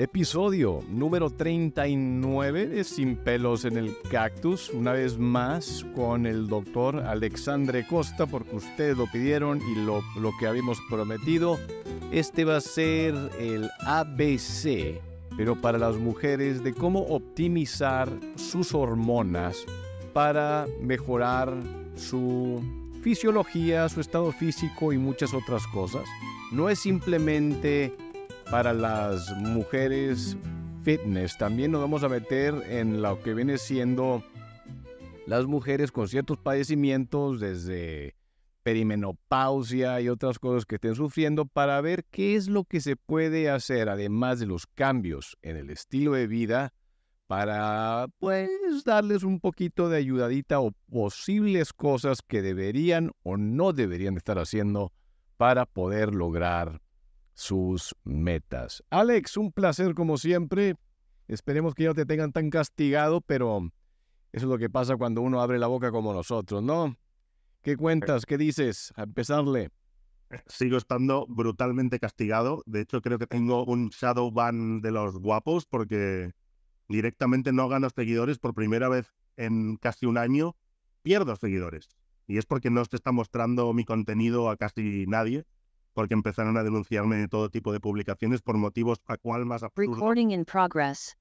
Episodio número 39 de Sin pelos en el cactus, una vez más con el doctor Alexandre Costa, porque ustedes lo pidieron y lo, lo que habíamos prometido. Este va a ser el ABC, pero para las mujeres, de cómo optimizar sus hormonas para mejorar su fisiología, su estado físico y muchas otras cosas. No es simplemente para las mujeres fitness. También nos vamos a meter en lo que viene siendo las mujeres con ciertos padecimientos desde perimenopausia y otras cosas que estén sufriendo para ver qué es lo que se puede hacer además de los cambios en el estilo de vida para pues darles un poquito de ayudadita o posibles cosas que deberían o no deberían estar haciendo para poder lograr sus metas. Alex, un placer como siempre. Esperemos que ya te tengan tan castigado, pero eso es lo que pasa cuando uno abre la boca como nosotros, ¿no? ¿Qué cuentas? ¿Qué dices? A empezarle. Sigo estando brutalmente castigado. De hecho, creo que tengo un shadow ban de los guapos porque directamente no gano seguidores por primera vez en casi un año. Pierdo seguidores. Y es porque no se está mostrando mi contenido a casi nadie porque empezaron a denunciarme de todo tipo de publicaciones por motivos a cual más absurdo. Recording in progress.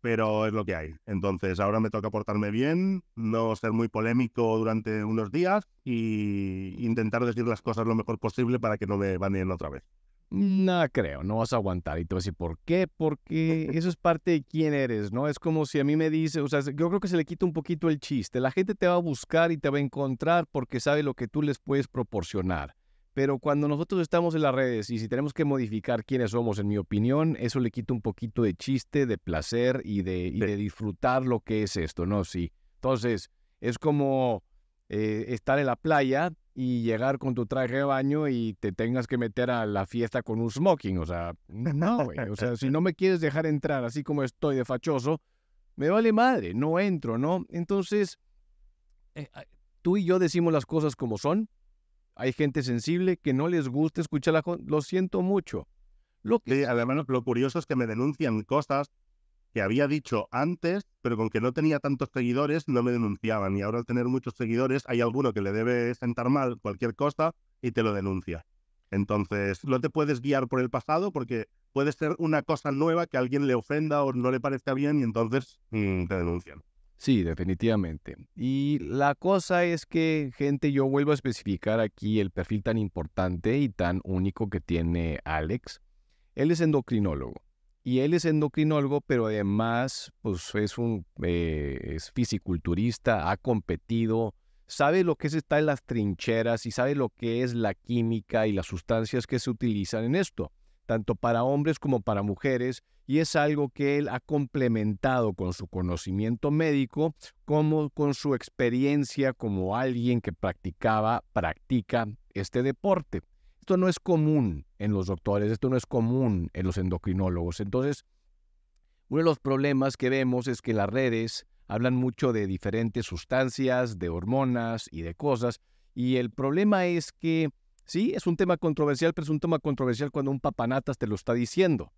Pero es lo que hay. Entonces, ahora me toca portarme bien, no ser muy polémico durante unos días y intentar decir las cosas lo mejor posible para que no me baneen otra vez. No creo, no vas a aguantar. Y te voy a decir, ¿por qué? Porque eso es parte de quién eres, ¿no? Es como si a mí me dice, o sea, yo creo que se le quita un poquito el chiste. La gente te va a buscar y te va a encontrar porque sabe lo que tú les puedes proporcionar. Pero cuando nosotros estamos en las redes y si tenemos que modificar quiénes somos, en mi opinión, eso le quita un poquito de chiste, de placer y de, disfrutar lo que es esto, ¿no? Sí. Entonces, es como eh, estar en la playa y llegar con tu traje de baño y te tengas que meter a la fiesta con un smoking. O sea, no, güey. O sea, si no me quieres dejar entrar así como estoy de fachoso, me vale madre, no entro, ¿no? Entonces, eh, tú y yo decimos las cosas como son hay gente sensible que no les gusta escucharla. Lo siento mucho. Lo que... además, lo curioso es que me denuncian cosas que había dicho antes, pero con que no tenía tantos seguidores, no me denunciaban. Y ahora al tener muchos seguidores, hay alguno que le debe sentar mal cualquier cosa y te lo denuncia. Entonces, no te puedes guiar por el pasado porque puede ser una cosa nueva que alguien le ofenda o no le parezca bien y entonces mm, te denuncian. Sí, definitivamente. Y la cosa es que, gente, yo vuelvo a especificar aquí el perfil tan importante y tan único que tiene Alex. Él es endocrinólogo. Y él es endocrinólogo, pero además pues, es un eh, es fisiculturista, ha competido, sabe lo que es estar en las trincheras y sabe lo que es la química y las sustancias que se utilizan en esto, tanto para hombres como para mujeres y es algo que él ha complementado con su conocimiento médico como con su experiencia como alguien que practicaba, practica este deporte. Esto no es común en los doctores, esto no es común en los endocrinólogos. Entonces, uno de los problemas que vemos es que las redes hablan mucho de diferentes sustancias, de hormonas y de cosas, y el problema es que, sí, es un tema controversial, pero es un tema controversial cuando un papanatas te lo está diciendo.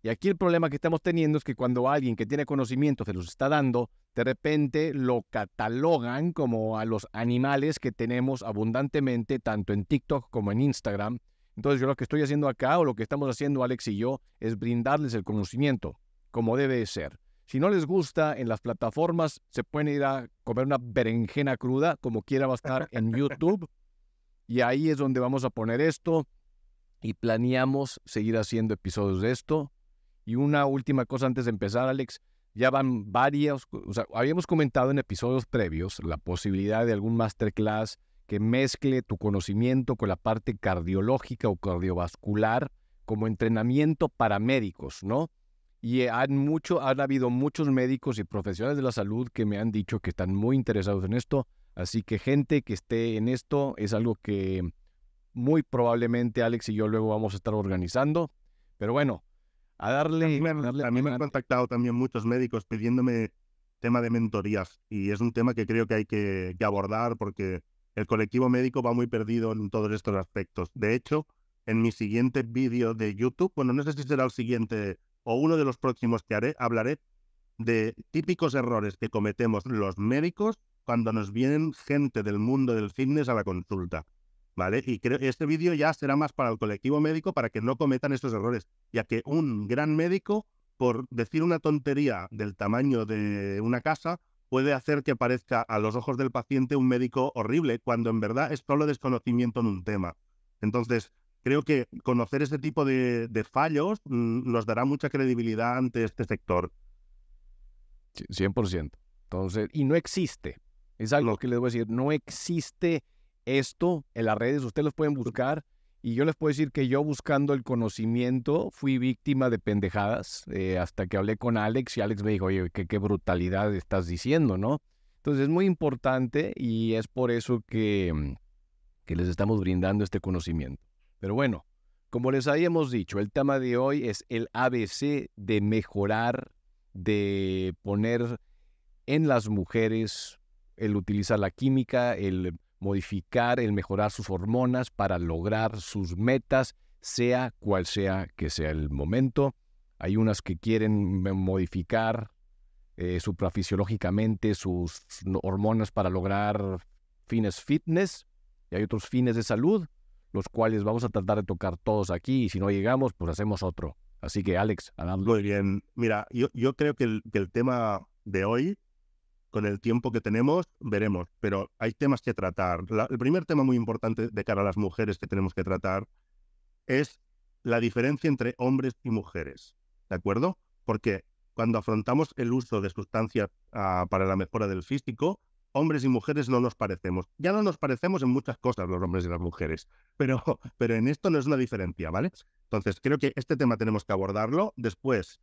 Y aquí el problema que estamos teniendo es que cuando alguien que tiene conocimiento se los está dando, de repente lo catalogan como a los animales que tenemos abundantemente tanto en TikTok como en Instagram. Entonces yo lo que estoy haciendo acá o lo que estamos haciendo Alex y yo es brindarles el conocimiento como debe ser. Si no les gusta en las plataformas, se pueden ir a comer una berenjena cruda, como quiera va a estar en YouTube. Y ahí es donde vamos a poner esto y planeamos seguir haciendo episodios de esto y una última cosa antes de empezar, Alex. Ya van varias, o sea, habíamos comentado en episodios previos la posibilidad de algún masterclass que mezcle tu conocimiento con la parte cardiológica o cardiovascular como entrenamiento para médicos, ¿no? Y han, mucho, han habido muchos médicos y profesionales de la salud que me han dicho que están muy interesados en esto. Así que gente que esté en esto es algo que muy probablemente Alex y yo luego vamos a estar organizando. Pero bueno, a ah, darle, a mí me han contactado también muchos médicos pidiéndome tema de mentorías y es un tema que creo que hay que, que, abordar porque el colectivo médico va muy perdido en todos estos aspectos. De hecho, en mi siguiente vídeo de YouTube, bueno, no sé si será el siguiente o uno de los próximos que haré, hablaré de típicos errores que cometemos los médicos cuando nos vienen gente del mundo del fitness a la consulta. ¿vale? Y creo este vídeo ya será más para el colectivo médico para que no cometan estos errores, ya que un gran médico, por decir una tontería del tamaño de una casa, puede hacer que parezca a los ojos del paciente un médico horrible, cuando en verdad es solo desconocimiento en un tema. Entonces, creo que conocer este tipo de, fallos mm, nos dará mucha credibilidad ante este sector. 100%. Entonces, y no existe. Es algo que les voy a decir, no existe esto en las redes, ustedes los pueden buscar. Y yo les puedo decir que yo buscando el conocimiento fui víctima de pendejadas eh, hasta que hablé con Alex y Alex me dijo, oye, qué, brutalidad estás diciendo, ¿no? Entonces es muy importante y es por eso que, mm, que les estamos brindando este conocimiento. Pero bueno, como les habíamos dicho, el tema de hoy es el ABC de mejorar, de poner en las mujeres el utilizar la química, el modificar, el mejorar sus hormonas para lograr sus metas, sea cual sea que sea el momento. Hay unas que quieren modificar eh, suprafisiológicamente sus hormonas para lograr fines fitness y hay otros fines de salud, los cuales vamos a tratar de tocar todos aquí y si no llegamos, pues hacemos otro. Así que Alex, adelante. Muy bien. Mira, yo, yo creo que el, que el tema de hoy con el tiempo que tenemos, veremos, pero hay temas que tratar. el primer tema muy importante de cara a las mujeres que tenemos que tratar es la diferencia entre hombres y mujeres, ¿de acuerdo? Porque cuando afrontamos el uso de sustancias ah, para la mejora del físico, hombres y mujeres no nos parecemos. Ya no nos parecemos en muchas cosas los hombres y las mujeres, pero, pero en esto no es una diferencia, ¿vale? Entonces, creo que este tema tenemos que abordarlo. Después,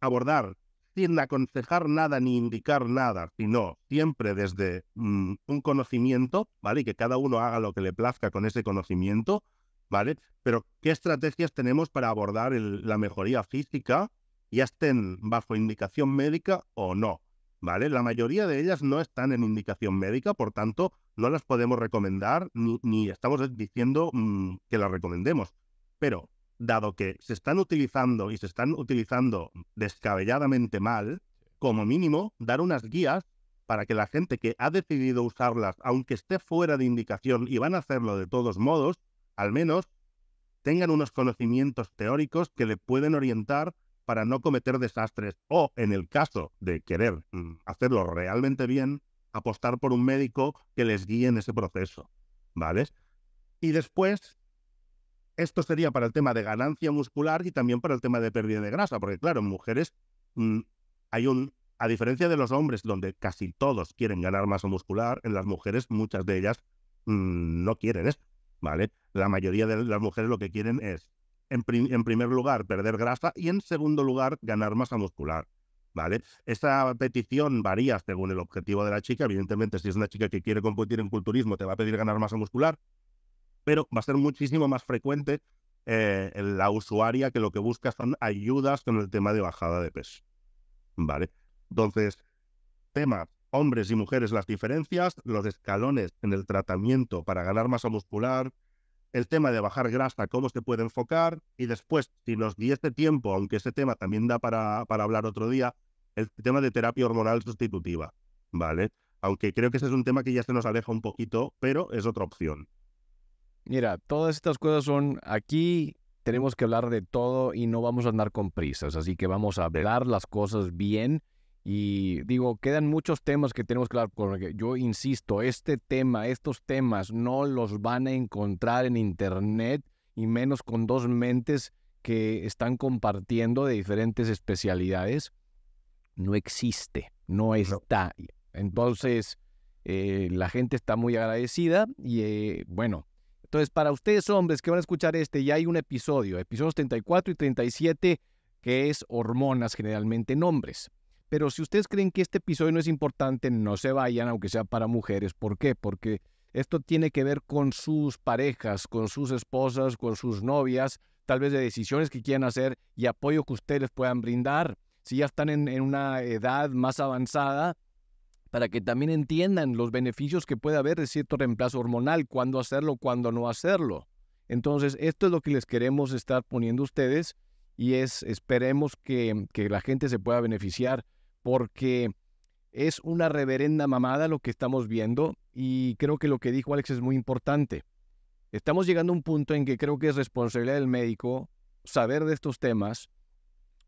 abordar sin aconsejar nada ni indicar nada, sino siempre desde mm, un conocimiento, ¿vale? Y que cada uno haga lo que le plazca con ese conocimiento, ¿vale? Pero ¿qué estrategias tenemos para abordar la mejoría física, ya estén bajo indicación médica o no? ¿Vale? La mayoría de ellas no están en indicación médica, por tanto, no las podemos recomendar ni, estamos diciendo mm, que las recomendemos. Pero dado que se están utilizando y se están utilizando descabelladamente mal, como mínimo dar unas guías para que la gente que ha decidido usarlas, aunque esté fuera de indicación y van a hacerlo de todos modos, al menos tengan unos conocimientos teóricos que le pueden orientar para no cometer desastres o, en el caso de querer mm, hacerlo realmente bien, apostar por un médico que les guíe en ese proceso, ¿vale? Y después esto sería para el tema de ganancia muscular y también para el tema de pérdida de grasa, porque claro, en mujeres mm, hay un, a diferencia de los hombres, donde casi todos quieren ganar masa muscular, en las mujeres muchas de ellas mm, no quieren eso, ¿vale? La mayoría de las mujeres lo que quieren es, en, primer lugar, perder grasa y en segundo lugar, ganar masa muscular. ¿Vale? Esta petición varía según el objetivo de la chica. Evidentemente, si es una chica que quiere competir en culturismo, te va a pedir ganar masa muscular pero va a ser muchísimo más frecuente eh, la usuaria que lo que busca son ayudas con el tema de bajada de peso. ¿Vale? Entonces, tema, hombres y mujeres, las diferencias, los escalones en el tratamiento para ganar masa muscular, el tema de bajar grasa, cómo se puede enfocar, y después, si nos este tiempo, aunque ese tema también da para, para hablar otro día, el tema de terapia hormonal sustitutiva, ¿vale? Aunque creo que ese es un tema que ya se nos aleja un poquito, pero es otra opción. Mira, todas estas cosas son aquí, tenemos que hablar de todo y no vamos a andar con prisas, así que vamos a hablar las cosas bien. Y digo, quedan muchos temas que tenemos que hablar, porque yo insisto, este tema, estos temas no los van a encontrar en internet y menos con dos mentes que están compartiendo de diferentes especialidades. No existe, no está. Entonces, eh, la gente está muy agradecida y eh, bueno, entonces, para ustedes hombres que van a escuchar este, ya hay un episodio, episodios 34 y 37, que es hormonas generalmente en hombres. Pero si ustedes creen que este episodio no es importante, no se vayan, aunque sea para mujeres. ¿Por qué? Porque esto tiene que ver con sus parejas, con sus esposas, con sus novias, tal vez de decisiones que quieran hacer y apoyo que ustedes puedan brindar. Si ya están en una edad más avanzada, para que también entiendan los beneficios que puede haber de cierto reemplazo hormonal, cuándo hacerlo, cuándo no hacerlo. Entonces, esto es lo que les queremos estar poniendo a ustedes y es, esperemos que, que la gente se pueda beneficiar porque es una reverenda mamada lo que estamos viendo y creo que lo que dijo Alex es muy importante. Estamos llegando a un punto en que creo que es responsabilidad del médico saber de estos temas,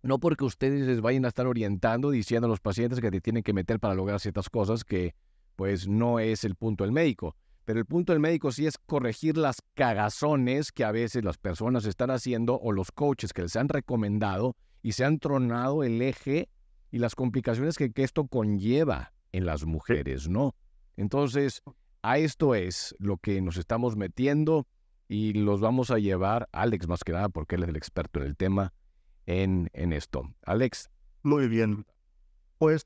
no porque ustedes les vayan a estar orientando, diciendo a los pacientes que te tienen que meter para lograr ciertas cosas que pues no es el punto del médico. Pero el punto del médico sí es corregir las cagazones que a veces las personas están haciendo o los coaches que les han recomendado y se han tronado el eje y las complicaciones que, esto conlleva en las mujeres, ¿no? Entonces, a esto es lo que nos estamos metiendo y los vamos a llevar, Alex más que nada, porque él es el experto en el tema, en, esto. Alex. Muy bien. Pues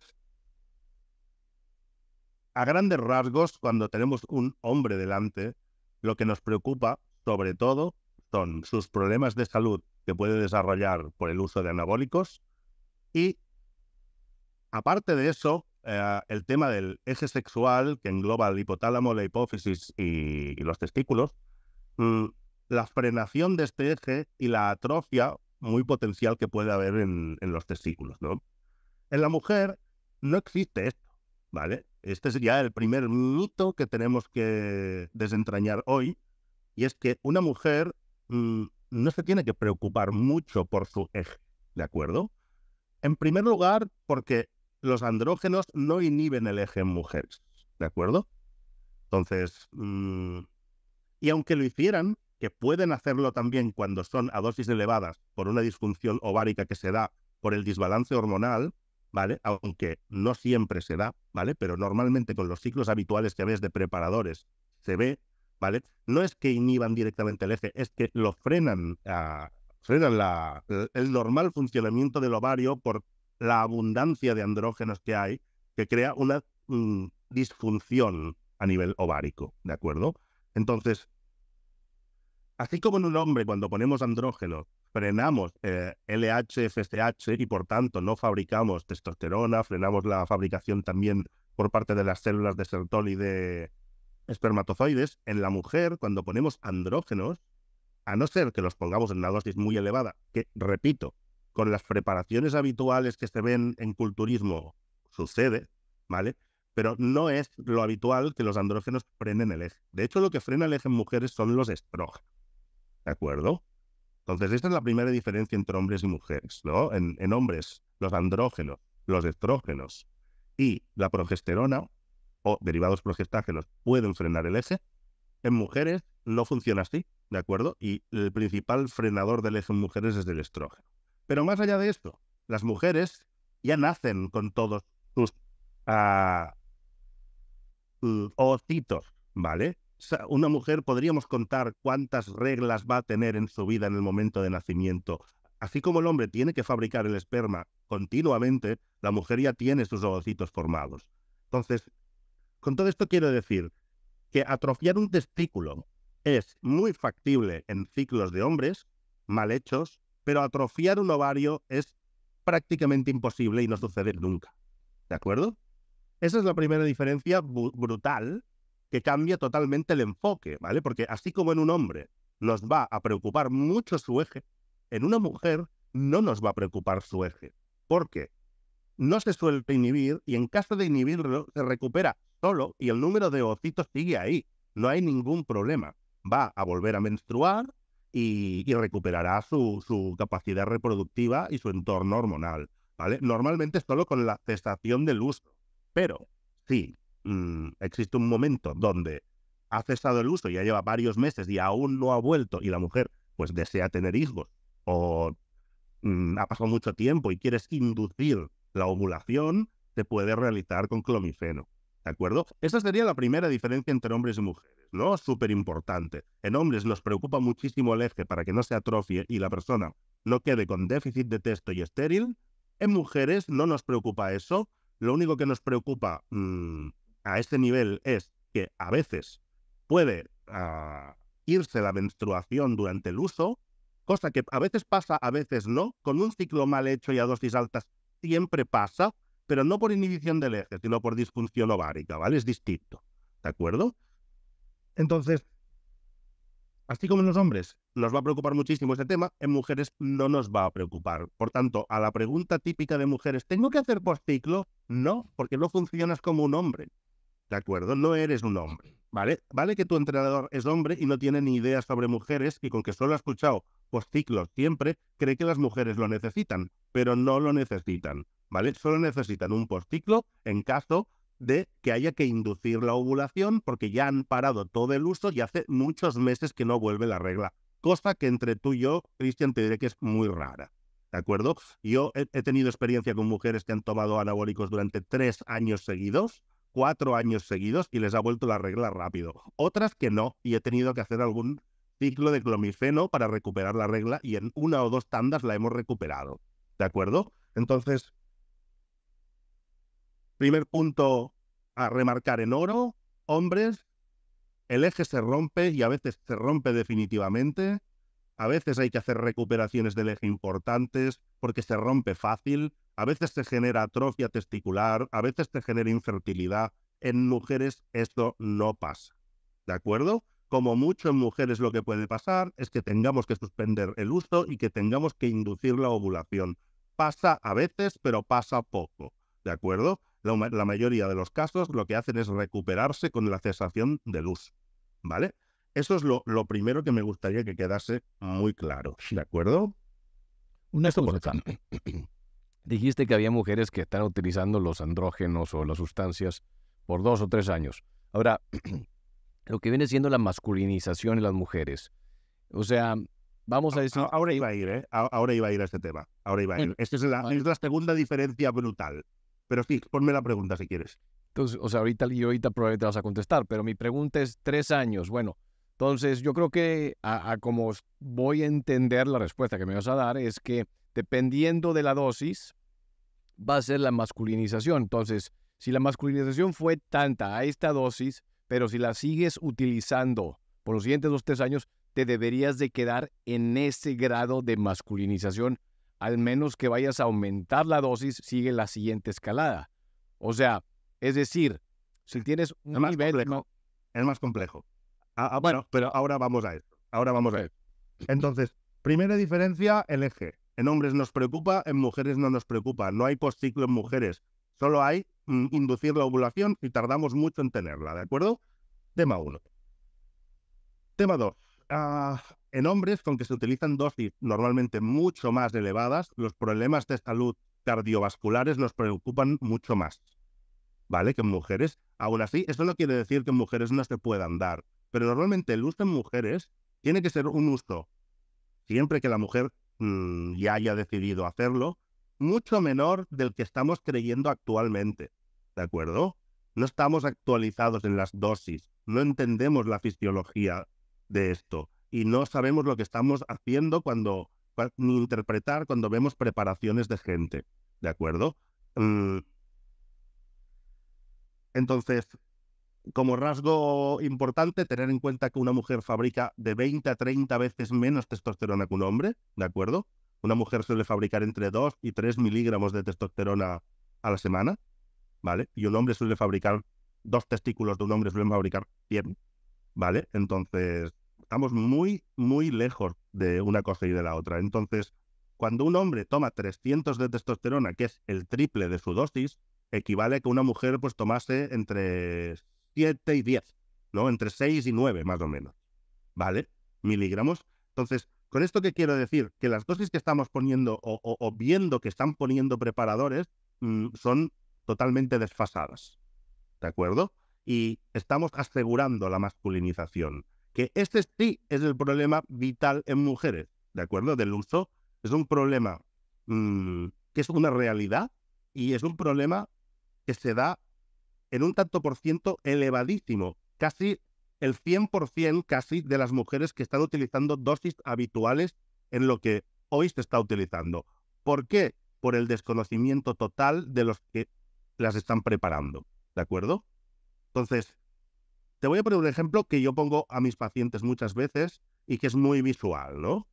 a grandes rasgos, cuando tenemos un hombre delante, lo que nos preocupa sobre todo son sus problemas de salud que puede desarrollar por el uso de anabólicos y, aparte de eso, eh, el tema del eje sexual que engloba el hipotálamo, la hipófisis y, los testículos, mm, la frenación de este eje y la atrofia muy potencial que puede haber en, los testículos, ¿no? En la mujer no existe esto, ¿vale? Este sería el primer mito que tenemos que desentrañar hoy, y es que una mujer mm, no se tiene que preocupar mucho por su eje, ¿de acuerdo? En primer lugar, porque los andrógenos no inhiben el eje en mujeres, ¿de acuerdo? Entonces, mm, y aunque lo hicieran, que pueden hacerlo también cuando son a dosis elevadas por una disfunción ovárica que se da por el desbalance hormonal, ¿vale? Aunque no siempre se da, ¿vale? Pero normalmente con los ciclos habituales que ves de preparadores se ve, ¿vale? No es que inhiban directamente el eje, es que lo frenan, ah, frenan la, el normal funcionamiento del ovario por la abundancia de andrógenos que hay, que crea una mm, disfunción a nivel ovárico, ¿de acuerdo? Entonces, Así como en un hombre, cuando ponemos andrógenos, frenamos eh, LH, FSH y por tanto no fabricamos testosterona, frenamos la fabricación también por parte de las células de sertol y de espermatozoides, en la mujer, cuando ponemos andrógenos, a no ser que los pongamos en una dosis muy elevada, que repito, con las preparaciones habituales que se ven en culturismo sucede, ¿vale? Pero no es lo habitual que los andrógenos frenen el eje. De hecho, lo que frena el eje en mujeres son los estrógenos. ¿De acuerdo? Entonces, esta es la primera diferencia entre hombres y mujeres, ¿no? En, hombres, los andrógenos, los estrógenos y la progesterona o derivados progestágenos pueden frenar el eje. En mujeres no funciona así, ¿de acuerdo? Y el principal frenador del eje en mujeres es el estrógeno. Pero más allá de esto, las mujeres ya nacen con todos sus uh, ocitos, ¿vale? una mujer podríamos contar cuántas reglas va a tener en su vida en el momento de nacimiento. Así como el hombre tiene que fabricar el esperma continuamente, la mujer ya tiene sus ovocitos formados. Entonces, con todo esto quiero decir que atrofiar un testículo es muy factible en ciclos de hombres mal hechos, pero atrofiar un ovario es prácticamente imposible y no sucede nunca. ¿De acuerdo? Esa es la primera diferencia brutal que cambia totalmente el enfoque, ¿vale? Porque así como en un hombre nos va a preocupar mucho su eje, en una mujer no nos va a preocupar su eje, porque no se suele inhibir y en caso de inhibirlo se recupera solo y el número de ocitos sigue ahí, no hay ningún problema. Va a volver a menstruar y, recuperará su, su, capacidad reproductiva y su entorno hormonal, ¿vale? Normalmente solo con la cesación del uso, pero sí Mm, existe un momento donde ha cesado el uso, y ya lleva varios meses y aún no ha vuelto y la mujer pues desea tener hijos o mm, ha pasado mucho tiempo y quieres inducir la ovulación, se puede realizar con clomifeno. ¿De acuerdo? Esa sería la primera diferencia entre hombres y mujeres, ¿no? Súper importante. En hombres nos preocupa muchísimo el eje para que no se atrofie y la persona no quede con déficit de texto y estéril. En mujeres no nos preocupa eso. Lo único que nos preocupa mm, a este nivel es que a veces puede ah, irse la menstruación durante el uso, cosa que a veces pasa, a veces no, con un ciclo mal hecho y a dosis altas siempre pasa, pero no por inhibición del eje, sino por disfunción ovárica, ¿vale? Es distinto, ¿de acuerdo? Entonces, así como en los hombres nos va a preocupar muchísimo ese tema, en mujeres no nos va a preocupar. Por tanto, a la pregunta típica de mujeres, ¿tengo que hacer por ciclo? No, porque no funcionas como un hombre. ¿de acuerdo? No eres un hombre, ¿vale? Vale que tu entrenador es hombre y no tiene ni ideas sobre mujeres y con que solo ha escuchado por pues, ciclos siempre, cree que las mujeres lo necesitan, pero no lo necesitan, ¿vale? Solo necesitan un postciclo en caso de que haya que inducir la ovulación porque ya han parado todo el uso y hace muchos meses que no vuelve la regla. Cosa que entre tú y yo, Cristian, te diré que es muy rara. ¿De acuerdo? Yo he tenido experiencia con mujeres que han tomado anabólicos durante tres años seguidos cuatro años seguidos y les ha vuelto la regla rápido. Otras que no, y he tenido que hacer algún ciclo de clomifeno para recuperar la regla y en una o dos tandas la hemos recuperado. ¿De acuerdo? Entonces, primer punto a remarcar en oro, hombres, el eje se rompe y a veces se rompe definitivamente. A veces hay que hacer recuperaciones del eje importantes porque se rompe fácil a veces se genera atrofia testicular, a veces se genera infertilidad. En mujeres esto no pasa. ¿De acuerdo? Como mucho en mujeres lo que puede pasar es que tengamos que suspender el uso y que tengamos que inducir la ovulación. Pasa a veces, pero pasa poco. ¿De acuerdo? La, mayoría de los casos lo que hacen es recuperarse con la cesación de luz, ¿Vale? Eso es lo, primero que me gustaría que quedase muy claro. ¿De acuerdo? Una Esto Dijiste que había mujeres que están utilizando los andrógenos o las sustancias por dos o tres años. Ahora, lo que viene siendo la masculinización en las mujeres. O sea, vamos a decir... Ahora iba a ir, ¿eh? Ahora iba a ir a este tema. Ahora iba a ir. Esta es la, segunda diferencia brutal. Pero sí, ponme la pregunta si quieres. Entonces, o sea, ahorita y ahorita probablemente vas a contestar, pero mi pregunta es tres años. Bueno, entonces yo creo que a como voy a entender la respuesta que me vas a dar es que dependiendo de la dosis, va a ser la masculinización. Entonces, si la masculinización fue tanta a esta dosis, pero si la sigues utilizando por los siguientes dos, tres años, te deberías de quedar en ese grado de masculinización, al menos que vayas a aumentar la dosis, sigue la siguiente escalada. O sea, es decir, si tienes un más nivel... Complejo. Es más complejo. Ah, ah, bueno, pero ahora vamos a esto. Ahora vamos a ver Entonces, primera diferencia, el eje. En hombres nos preocupa, en mujeres no nos preocupa. No hay postciclo en mujeres. Solo hay mm, inducir la ovulación y tardamos mucho en tenerla, ¿de acuerdo? Tema 1. Tema 2. Ah, en hombres, con que se utilizan dosis normalmente mucho más elevadas, los problemas de salud cardiovasculares nos preocupan mucho más. ¿Vale? Que en mujeres. Aún así, eso no quiere decir que en mujeres no se puedan dar. Pero normalmente el uso en mujeres tiene que ser un uso siempre que la mujer Mm, ya haya decidido hacerlo, mucho menor del que estamos creyendo actualmente. ¿De acuerdo? No estamos actualizados en las dosis, no entendemos la fisiología de esto y no sabemos lo que estamos haciendo cuando, ni interpretar cuando vemos preparaciones de gente. ¿De acuerdo? Mm. Entonces, como rasgo importante tener en cuenta que una mujer fabrica de 20 a 30 veces menos testosterona que un hombre, ¿de acuerdo? Una mujer suele fabricar entre 2 y 3 miligramos de testosterona a la semana, ¿vale? Y un hombre suele fabricar, dos testículos de un hombre suelen fabricar 100, ¿vale? Entonces, estamos muy, muy lejos de una cosa y de la otra. Entonces, cuando un hombre toma 300 de testosterona, que es el triple de su dosis, equivale a que una mujer pues tomase entre 7 y 10, ¿no? Entre 6 y 9 más o menos, ¿vale? Miligramos. Entonces, con esto qué quiero decir, que las dosis que estamos poniendo o, viendo que están poniendo preparadores mm, son totalmente desfasadas, ¿de acuerdo? Y estamos asegurando la masculinización, que este sí es el problema vital en mujeres, ¿de acuerdo? Del uso. Es un problema mm, que es una realidad y es un problema que se da en un tanto por ciento elevadísimo, casi el 100% casi de las mujeres que están utilizando dosis habituales en lo que hoy se está utilizando. ¿Por qué? Por el desconocimiento total de los que las están preparando, ¿de acuerdo? Entonces, te voy a poner un ejemplo que yo pongo a mis pacientes muchas veces y que es muy visual, ¿no?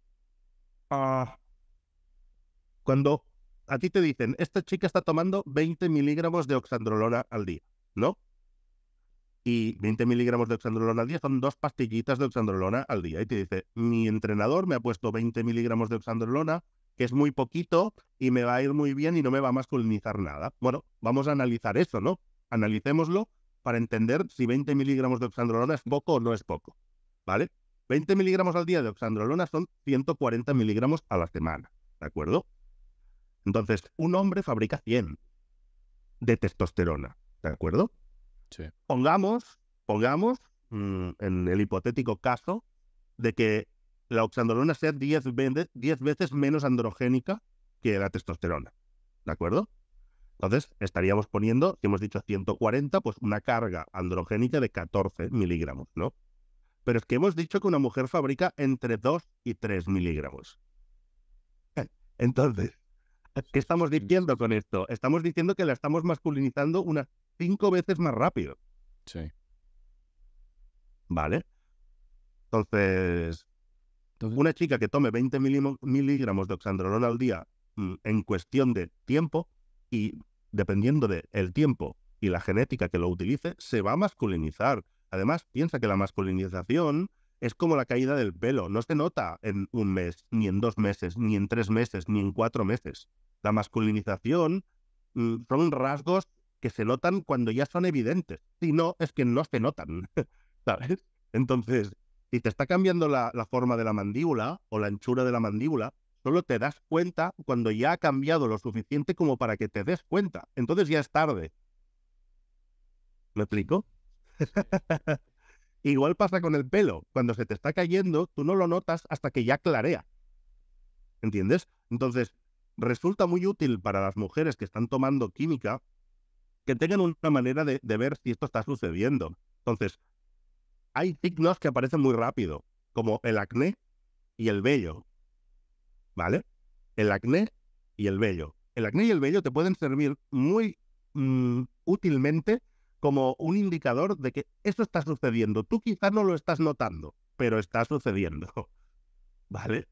Ah. Cuando a ti te dicen, esta chica está tomando 20 miligramos de oxandrolona al día. ¿no? Y 20 miligramos de oxandrolona al día son dos pastillitas de oxandrolona al día. Y te dice, mi entrenador me ha puesto 20 miligramos de oxandrolona, que es muy poquito y me va a ir muy bien y no me va a masculinizar nada. Bueno, vamos a analizar eso, ¿no? Analicémoslo para entender si 20 miligramos de oxandrolona es poco o no es poco, ¿vale? 20 miligramos al día de oxandrolona son 140 miligramos a la semana, ¿de acuerdo? Entonces, un hombre fabrica 100 de testosterona. ¿De acuerdo? Sí. Pongamos, pongamos mm, en el hipotético caso de que la oxandrolona sea 10 veces menos androgénica que la testosterona. ¿De acuerdo? Entonces, estaríamos poniendo, si hemos dicho 140, pues una carga androgénica de 14 miligramos, ¿no? Pero es que hemos dicho que una mujer fabrica entre 2 y 3 miligramos. Entonces, ¿qué estamos diciendo con esto? Estamos diciendo que la estamos masculinizando una cinco veces más rápido. Sí. ¿Vale? Entonces, una chica que tome 20 miligramos de oxandrolona al día mm, en cuestión de tiempo y dependiendo del el tiempo y la genética que lo utilice, se va a masculinizar. Además, piensa que la masculinización es como la caída del pelo. No se nota en un mes, ni en dos meses, ni en tres meses, ni en cuatro meses. La masculinización mm, son rasgos que se notan cuando ya son evidentes. Si no, es que no se notan, ¿sabes? Entonces, si te está cambiando la, forma de la mandíbula o la anchura de la mandíbula, solo te das cuenta cuando ya ha cambiado lo suficiente como para que te des cuenta. Entonces ya es tarde. ¿Me explico? Igual pasa con el pelo. Cuando se te está cayendo, tú no lo notas hasta que ya clarea. ¿Entiendes? Entonces, resulta muy útil para las mujeres que están tomando química que tengan una manera de, ver si esto está sucediendo. Entonces, hay signos que aparecen muy rápido, como el acné y el vello. ¿Vale? El acné y el vello. El acné y el vello te pueden servir muy mm, útilmente como un indicador de que esto está sucediendo. Tú quizás no lo estás notando, pero está sucediendo. ¿Vale?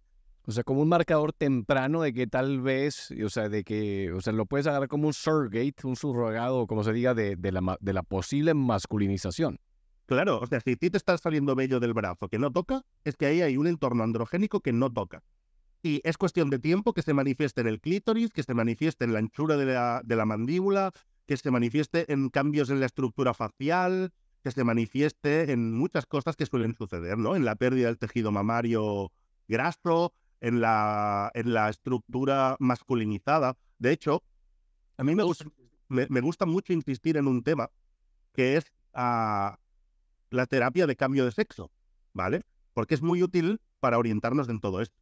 O sea, como un marcador temprano de que tal vez, o sea, de que, o sea, lo puedes agarrar como un surrogate, un subrogado, como se diga, de, de, la, de la posible masculinización. Claro, o sea, si ti te estás saliendo bello del brazo que no toca, es que ahí hay un entorno androgénico que no toca. Y es cuestión de tiempo que se manifieste en el clítoris, que se manifieste en la anchura de la, de la mandíbula, que se manifieste en cambios en la estructura facial, que se manifieste en muchas cosas que suelen suceder, ¿no? En la pérdida del tejido mamario graso, en la, en la estructura masculinizada. De hecho, a mí me gusta, me, gusta mucho insistir en un tema que es ah, la terapia de cambio de sexo, ¿vale? Porque es muy útil para orientarnos en todo esto.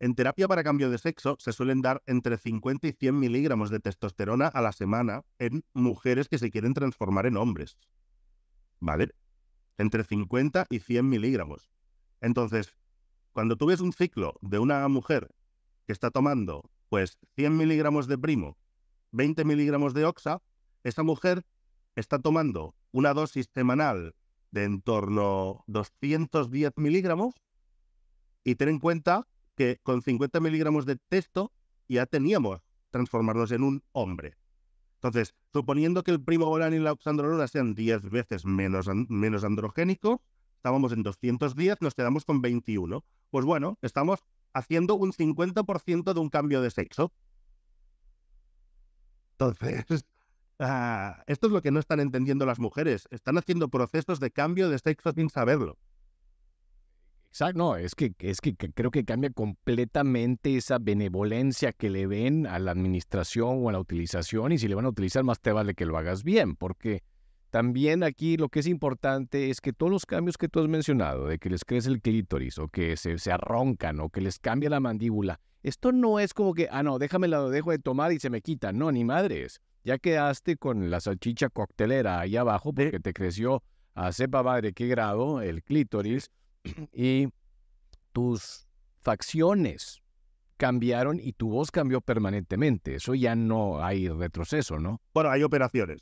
En terapia para cambio de sexo se suelen dar entre 50 y 100 miligramos de testosterona a la semana en mujeres que se quieren transformar en hombres. ¿Vale? Entre 50 y 100 miligramos. Entonces, cuando tú ves un ciclo de una mujer que está tomando pues 100 miligramos de primo, 20 miligramos de oxa, esa mujer está tomando una dosis semanal de en torno 210 miligramos y ten en cuenta que con 50 miligramos de texto ya teníamos transformarnos en un hombre. Entonces, suponiendo que el primo volán y la oxandrolona sean 10 veces menos, menos androgénicos, estábamos en 210, nos quedamos con 21. Pues bueno, estamos haciendo un 50% de un cambio de sexo. Entonces, ah, esto es lo que no están entendiendo las mujeres. Están haciendo procesos de cambio de sexo sin saberlo. Exacto, no, es que, es que creo que cambia completamente esa benevolencia que le ven a la administración o a la utilización y si le van a utilizar más te vale que lo hagas bien, porque también aquí lo que es importante es que todos los cambios que tú has mencionado, de que les crece el clítoris o que se, se arroncan o que les cambia la mandíbula, esto no es como que, ah, no, déjame la dejo de tomar y se me quita. No, ni madres. Ya quedaste con la salchicha coctelera ahí abajo porque te creció a sepa madre qué grado el clítoris y tus facciones cambiaron y tu voz cambió permanentemente. Eso ya no hay retroceso, ¿no? Bueno, hay operaciones.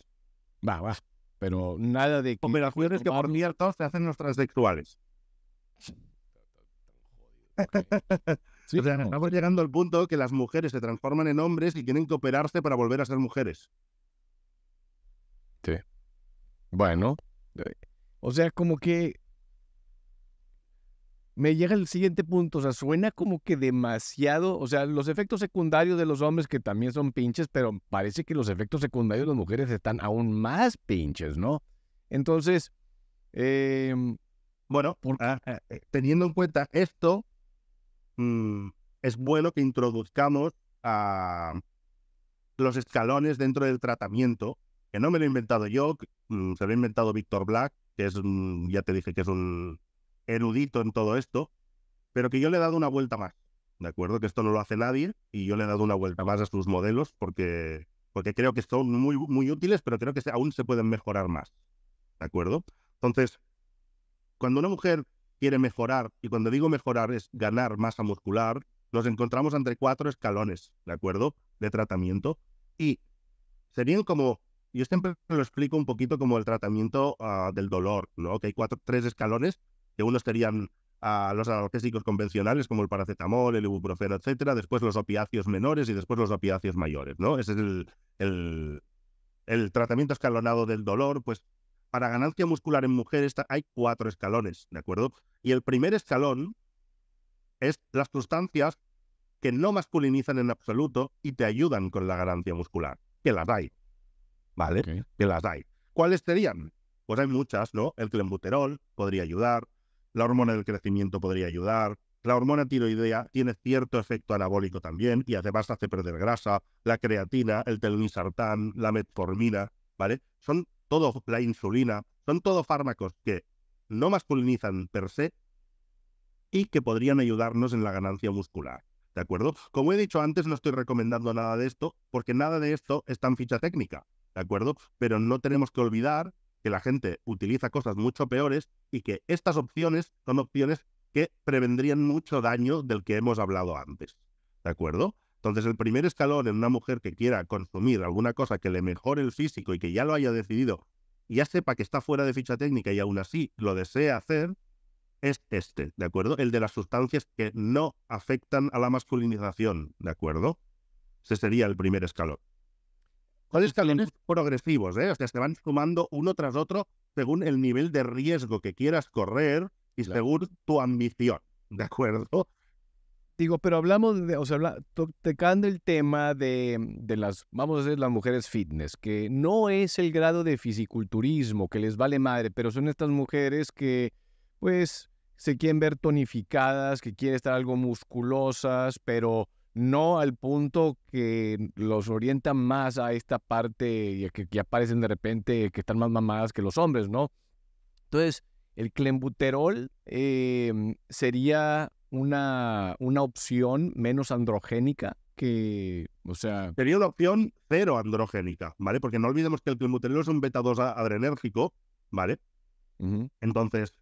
Va, va. Pero nada de... mujeres que, por todos se hacen los transexuales. o sea, estamos llegando al punto que las mujeres se transforman en hombres y tienen que operarse para volver a ser mujeres. Sí. Bueno. Eh, o sea, como que me llega el siguiente punto, o sea, suena como que demasiado, o sea, los efectos secundarios de los hombres que también son pinches, pero parece que los efectos secundarios de las mujeres están aún más pinches, ¿no? Entonces, em, bueno, ah, ah, eh, teniendo en cuenta esto, mm, es bueno que introduzcamos los escalones dentro del tratamiento, que no me lo he inventado yo, mm, se lo ha inventado Víctor Black, que es, ya te dije que es un erudito en todo esto, pero que yo le he dado una vuelta más. ¿De acuerdo? Que esto no lo hace nadie y yo le he dado una vuelta más a sus modelos porque, porque creo que son muy, muy útiles, pero creo que aún se pueden mejorar más. ¿De acuerdo? Entonces, cuando una mujer quiere mejorar, y cuando digo mejorar es ganar masa muscular, nos encontramos entre cuatro escalones, ¿de acuerdo? De tratamiento. Y serían como, yo siempre lo explico un poquito como el tratamiento ah, del dolor, ¿no? Que hay cuatro, tres escalones que unos serían a los analgésicos convencionales como el paracetamol, el ibuprofeno, etcétera, después los opiáceos menores y después los opiáceos mayores, ¿no? Ese es el, el, tratamiento escalonado del dolor, pues para ganancia muscular en mujeres hay cuatro escalones, ¿de acuerdo? Y el primer escalón es las sustancias que no masculinizan en absoluto y te ayudan con la ganancia muscular, que las hay, ¿vale? Que las hay. ¿Cuáles serían? Pues hay muchas, ¿no? El clenbuterol podría ayudar, la hormona del crecimiento podría ayudar, la hormona tiroidea tiene cierto efecto anabólico también y además hace perder grasa, la creatina, el telmisartán, la metformina, ¿vale? Son todo la insulina, son todos fármacos que no masculinizan per se y que podrían ayudarnos en la ganancia muscular. ¿De acuerdo? Como he dicho antes, no estoy recomendando nada de esto porque nada de esto está en ficha técnica. ¿De acuerdo? Pero no tenemos que olvidar que la gente utiliza cosas mucho peores y que estas opciones son opciones que prevendrían mucho daño del que hemos hablado antes. ¿De acuerdo? Entonces, el primer escalón en una mujer que quiera consumir alguna cosa que le mejore el físico y que ya lo haya decidido, ya sepa que está fuera de ficha técnica y aún así lo desea hacer, es este, ¿de acuerdo? El de las sustancias que no afectan a la masculinización, ¿de acuerdo? Ese sería el primer escalón. ¿Cuáles escalones progresivos, ¿eh? O sea, se van sumando uno tras otro según el nivel de riesgo que quieras correr y según tu ambición, ¿de acuerdo? Digo, pero hablamos de, o sea, tocando el tema de, de, las, vamos a decir, las mujeres fitness, que no es el grado de fisiculturismo que les vale madre, pero son estas mujeres que, pues, se quieren ver tonificadas, que quieren estar algo musculosas, pero no al punto que los orientan más a esta parte y que aparecen de repente, que están más mamadas que los hombres, ¿no? Entonces, el clenbuterol em, sería una, una opción menos androgénica que, o sea... Sería una opción cero androgénica, ¿vale? Porque no olvidemos que el clenbuterol es un beta-2 adrenérgico, ¿vale? Entonces,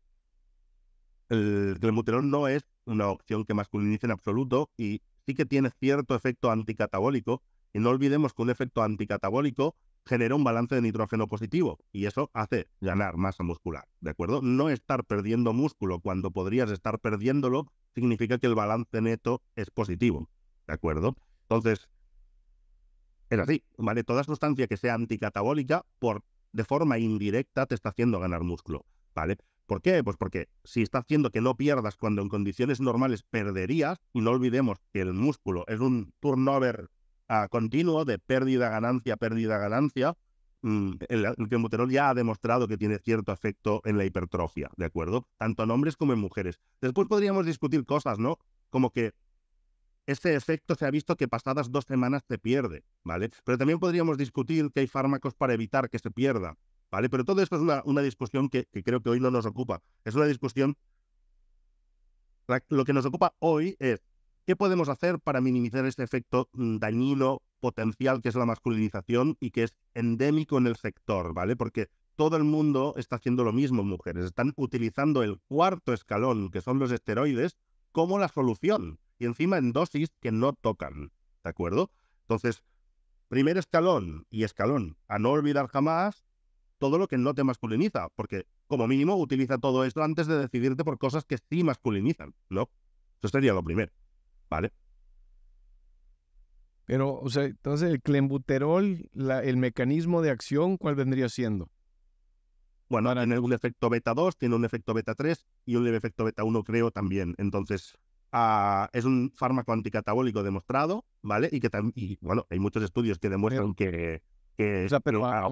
el clenbuterol no es una opción que masculinice en absoluto y sí que tiene cierto efecto anticatabólico. Y no olvidemos que un efecto anticatabólico genera un balance de nitrógeno positivo y eso hace ganar masa muscular, ¿de acuerdo? No estar perdiendo músculo cuando podrías estar perdiéndolo significa que el balance neto es positivo, ¿de acuerdo? Entonces, es así, ¿vale? Toda sustancia que sea anticatabólica, por, de forma indirecta, te está haciendo ganar músculo, ¿vale? ¿Por qué? Pues porque si está haciendo que no pierdas cuando en condiciones normales perderías, y no olvidemos que el músculo es un turnover ah, continuo de pérdida, ganancia, pérdida, ganancia, mm, el, el muterol ya ha demostrado que tiene cierto efecto en la hipertrofia, ¿de acuerdo? Tanto en hombres como en mujeres. Después podríamos discutir cosas, ¿no? Como que este efecto se ha visto que pasadas dos semanas te pierde, ¿vale? Pero también podríamos discutir que hay fármacos para evitar que se pierda. ¿vale? Pero todo esto es una, discusión que, creo que hoy no nos ocupa. Es una discusión... Lo que nos ocupa hoy es qué podemos hacer para minimizar este efecto mm, dañino potencial que es la masculinización y que es endémico en el sector, ¿vale? Porque todo el mundo está haciendo lo mismo, mujeres. Están utilizando el cuarto escalón, que son los esteroides, como la solución. Y encima en dosis que no tocan. ¿De acuerdo? Entonces, primer escalón y escalón. A no olvidar jamás todo lo que no te masculiniza, porque como mínimo utiliza todo esto antes de decidirte por cosas que sí masculinizan, ¿no? Eso sería lo primero, ¿vale? Pero, o sea, entonces el clembuterol, el mecanismo de acción, ¿cuál vendría siendo? Bueno, ahora tiene un efecto beta 2, tiene un efecto beta 3 y un efecto beta 1 creo también. Entonces, ah, es un fármaco anticatabólico demostrado, ¿vale? Y que bueno, hay muchos estudios que demuestran que, O sea, pero... Ah,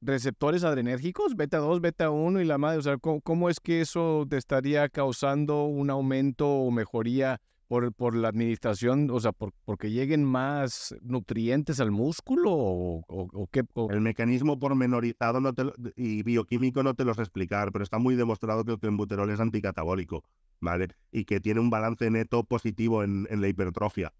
receptores adrenérgicos, beta 2, beta 1 y la madre. O sea, ¿cómo, es que eso te estaría causando un aumento o mejoría por, por la administración? O sea, por, porque lleguen más nutrientes al músculo o, qué. El mecanismo pormenorizado y bioquímico no te los explicar, pero está muy demostrado que el clenbuterol es anticatabólico, ¿vale? Y que tiene un balance neto positivo en, la hipertrofia,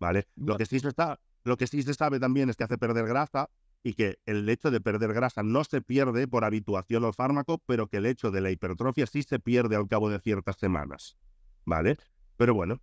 ¿vale? Lo que sí está. Lo que sí se sabe también es que hace perder grasa, y que el hecho de perder grasa no se pierde por habituación al fármaco, pero que el hecho de la hipertrofia sí se pierde al cabo de ciertas semanas. ¿Vale? Pero bueno.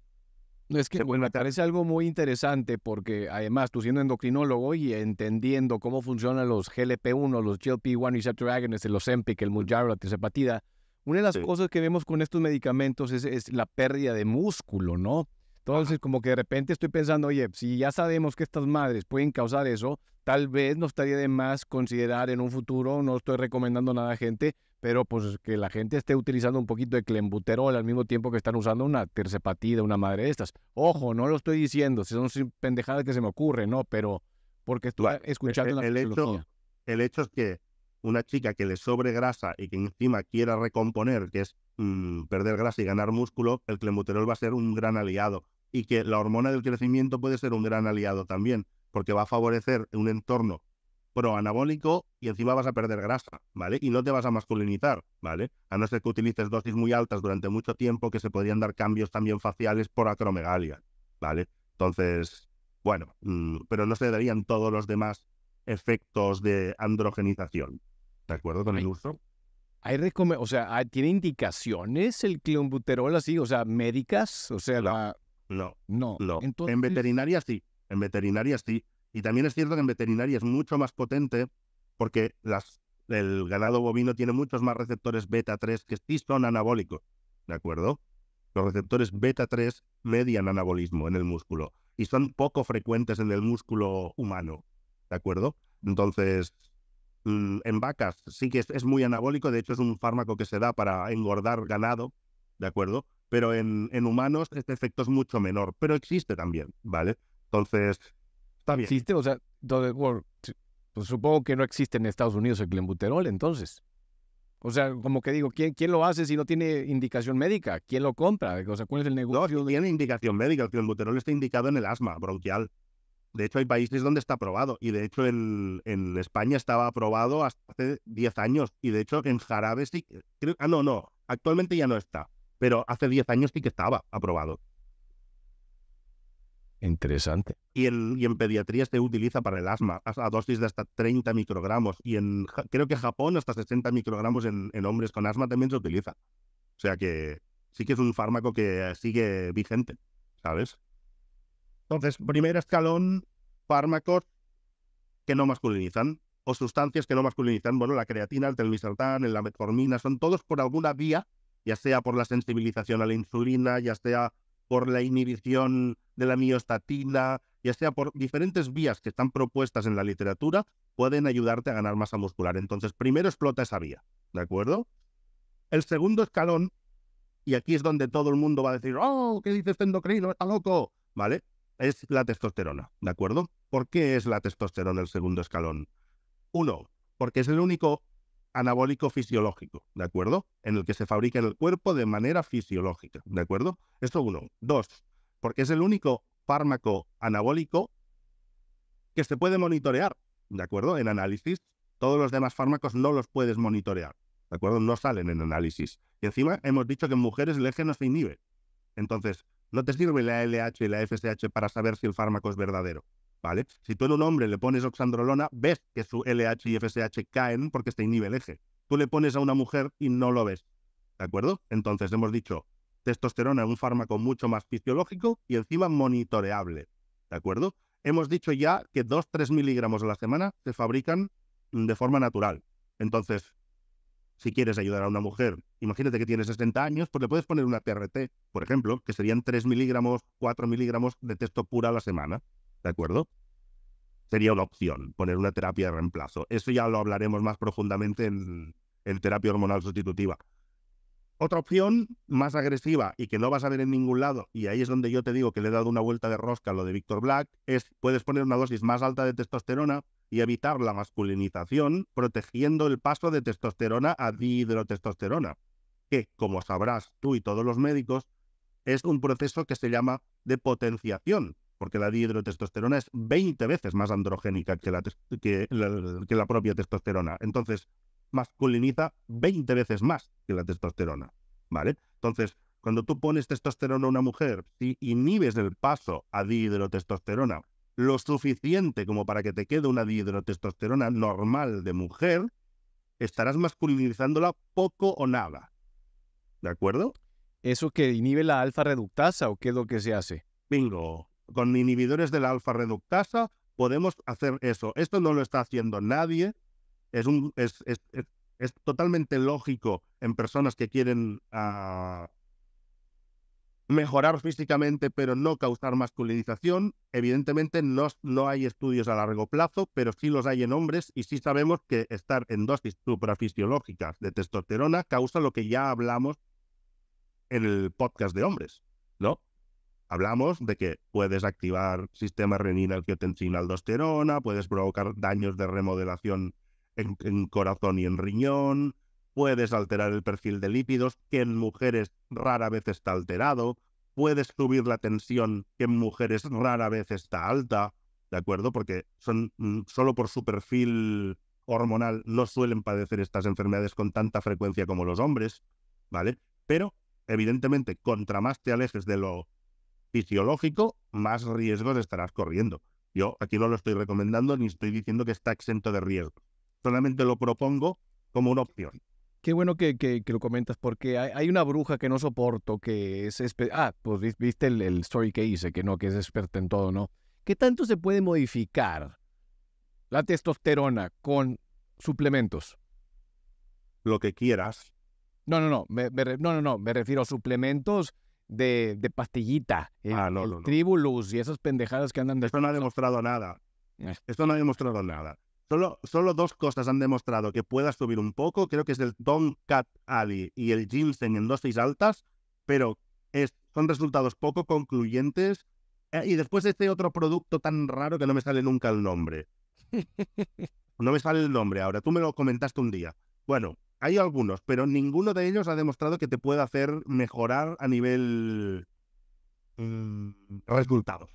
Es que bueno, me parece algo muy interesante porque además tú siendo endocrinólogo y entendiendo cómo funcionan los GLP-1, los GLP-1 receptor agonists, los EMPIC, el Mounjaro, la tesepatida, una de las cosas que vemos con estos medicamentos es, es la pérdida de músculo, ¿no? Entonces, como que de repente estoy pensando, oye, si ya sabemos que estas madres pueden causar eso, tal vez no estaría de más considerar en un futuro, no estoy recomendando nada a gente, pero pues que la gente esté utilizando un poquito de clembuterol al mismo tiempo que están usando una tercepatida, una madre de estas. Ojo, no lo estoy diciendo, si son pendejadas que se me ocurren, no, pero porque estoy e, e, escuchando el hecho, el hecho es que una chica que le sobre grasa y que encima quiera recomponer, que es mm, perder grasa y ganar músculo, el clemuterol va a ser un gran aliado. Y que la hormona del crecimiento puede ser un gran aliado también, porque va a favorecer un entorno proanabólico y encima vas a perder grasa, ¿vale? Y no te vas a masculinizar, ¿vale? A no ser que utilices dosis muy altas durante mucho tiempo, que se podrían dar cambios también faciales por acromegalia, ¿vale? Entonces, bueno, mm, pero no se darían todos los demás efectos de androgenización. ¿De acuerdo con el uso? Hay o sea, ¿tiene indicaciones el clonbuterol así? O sea, médicas, o sea, no, la... no, no. En veterinaria sí, en veterinaria sí. Y también es cierto que en veterinaria es mucho más potente porque el ganado bovino tiene muchos más receptores beta 3 que sí son anabólicos, ¿de acuerdo? Los receptores beta 3 median anabolismo en el músculo y son poco frecuentes en el músculo humano, ¿de acuerdo? Entonces, Mm, en vacas sí que es, muy anabólico, de hecho es un fármaco que se da para engordar ganado, ¿de acuerdo? Pero en, en humanos este efecto es mucho menor, pero existe también, ¿vale? Entonces, está bien. ¿Existe? O sea, pues supongo que no existe en Estados Unidos el clenbuterol, entonces. O sea, como que digo, ¿quién, ¿quién lo hace si no tiene indicación médica? ¿Quién lo compra? O sea, ¿cuál es el negocio? No, tiene indicación médica. El clenbuterol está indicado en el asma bronquial. De hecho, hay países donde está aprobado. Y de hecho, en, España estaba aprobado hace 10 años. Y de hecho, en Jarabe sí. Creo, ah, no, no. Actualmente ya no está. Pero hace 10 años sí que estaba aprobado. Interesante. Y, en pediatría se utiliza para el asma a dosis de hasta 30 microgramos. Y en creo que en Japón hasta 60 microgramos en, en hombres con asma también se utiliza. O sea que sí que es un fármaco que sigue vigente, ¿sabes? Entonces, primer escalón, fármacos que no masculinizan o sustancias que no masculinizan. Bueno, la creatina, el telmisartán, la metformina, son todos por alguna vía, ya sea por la sensibilización a la insulina, ya sea por la inhibición de la miostatina, ya sea por diferentes vías que están propuestas en la literatura, pueden ayudarte a ganar masa muscular. Entonces, primero explota esa vía, ¿de acuerdo? El segundo escalón, y aquí es donde todo el mundo va a decir, oh, ¿qué dices este endocrino? Está loco, ¿vale? es la testosterona, ¿de acuerdo? ¿Por qué es la testosterona el segundo escalón? Uno, porque es el único anabólico fisiológico, ¿de acuerdo? En el que se fabrica en el cuerpo de manera fisiológica, ¿de acuerdo? Esto uno. Dos, porque es el único fármaco anabólico que se puede monitorear, ¿de acuerdo? En análisis. Todos los demás fármacos no los puedes monitorear, ¿de acuerdo? No salen en análisis. Y encima hemos dicho que en mujeres el eje no se inhibe. Entonces, no te sirve la LH y la FSH para saber si el fármaco es verdadero. ¿Vale? Si tú en un hombre le pones oxandrolona, ves que su LH y FSH caen porque está inhibe el eje. Tú le pones a una mujer y no lo ves. ¿De acuerdo? Entonces hemos dicho, testosterona es un fármaco mucho más fisiológico y encima monitoreable. ¿De acuerdo? Hemos dicho ya que 2-3 miligramos a la semana se fabrican de forma natural. Entonces, si quieres ayudar a una mujer, imagínate que tiene 60 años, pues le puedes poner una TRT, por ejemplo, que serían 3 miligramos, 4 miligramos de texto pura a la semana, ¿de acuerdo? Sería una opción, poner una terapia de reemplazo. Eso ya lo hablaremos más profundamente en, en terapia hormonal sustitutiva. Otra opción más agresiva y que no vas a ver en ningún lado, y ahí es donde yo te digo que le he dado una vuelta de rosca a lo de Víctor Black, es puedes poner una dosis más alta de testosterona, y evitar la masculinización protegiendo el paso de testosterona a dihidrotestosterona, que, como sabrás tú y todos los médicos, es un proceso que se llama de potenciación, porque la dihidrotestosterona es 20 veces más androgénica que la, que la, propia testosterona. Entonces, masculiniza 20 veces más que la testosterona, ¿vale? Entonces, cuando tú pones testosterona a una mujer, si inhibes el paso a dihidrotestosterona lo suficiente como para que te quede una dihidrotestosterona normal de mujer, estarás masculinizándola poco o nada. ¿De acuerdo? ¿Eso que inhibe la alfa reductasa o qué es lo que se hace? Bingo. Con inhibidores de la alfa reductasa podemos hacer eso. Esto no lo está haciendo nadie. Es, un, es, totalmente lógico en personas que quieren ah, mejorar físicamente pero no causar masculinización. Evidentemente no, no, hay estudios a largo plazo, pero sí los hay en hombres y sí sabemos que estar en dosis suprafisiológicas de testosterona causa lo que ya hablamos en el podcast de hombres, ¿no? Hablamos de que puedes activar sistema renina angiotensina aldosterona, puedes provocar daños de remodelación en corazón y en riñón, puedes alterar el perfil de lípidos, que en mujeres rara vez está alterado, puedes subir la tensión, que en mujeres rara vez está alta, ¿de acuerdo? Porque son mm, solo por su perfil hormonal no suelen padecer estas enfermedades con tanta frecuencia como los hombres, ¿vale? Pero, evidentemente, contra más te alejes de lo fisiológico, más riesgos estarás corriendo. Yo aquí no lo estoy recomendando ni estoy diciendo que está exento de riesgo. Solamente lo propongo como una opción. Qué bueno que, lo comentas, porque hay, una bruja que no soporto, que es... Ah, pues viste el, story que hice, que no, que es experta en todo, ¿no? ¿Qué tanto se puede modificar la testosterona con suplementos? Lo que quieras. No, no, no, me, no, no, no, me refiero a suplementos de, pastillita, ah, no, Tribulus y esas pendejadas que andan de... Eh. Esto no ha demostrado nada. Esto no ha demostrado nada. Solo, dos cosas han demostrado que pueda subir un poco. Creo que es el Don Cat Ali y el Ginseng en dos seis altas, pero son resultados poco concluyentes. Eh, y después este otro producto tan raro que no me sale nunca el nombre. No me sale el nombre ahora. Tú me lo comentaste un día. Bueno, hay algunos, pero ninguno de ellos ha demostrado que te pueda hacer mejorar a nivel mm, resultados.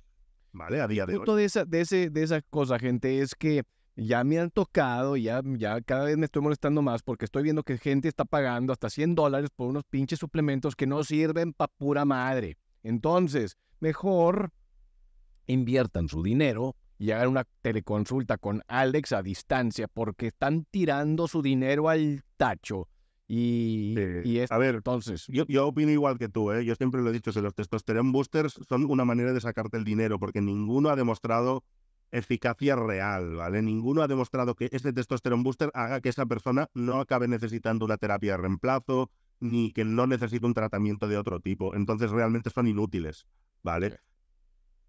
¿Vale? A día de de, ese, de esa cosa, gente, es que ya me han tocado, ya, ya cada vez me estoy molestando más porque estoy viendo que gente está pagando hasta 100 dólares por unos pinches suplementos que no sirven para pura madre. Entonces, mejor inviertan su dinero y hagan una teleconsulta con Alex a distancia porque están tirando su dinero al tacho. Y, eh, es, a ver, entonces. Yo, opino igual que tú, ¿eh? yo siempre lo he dicho, los testosterone boosters son una manera de sacarte el dinero porque ninguno ha demostrado eficacia real, ¿vale? Ninguno ha demostrado que este testosterone booster haga que esa persona no acabe necesitando una terapia de reemplazo ni que no necesite un tratamiento de otro tipo. Entonces realmente son inútiles, ¿vale?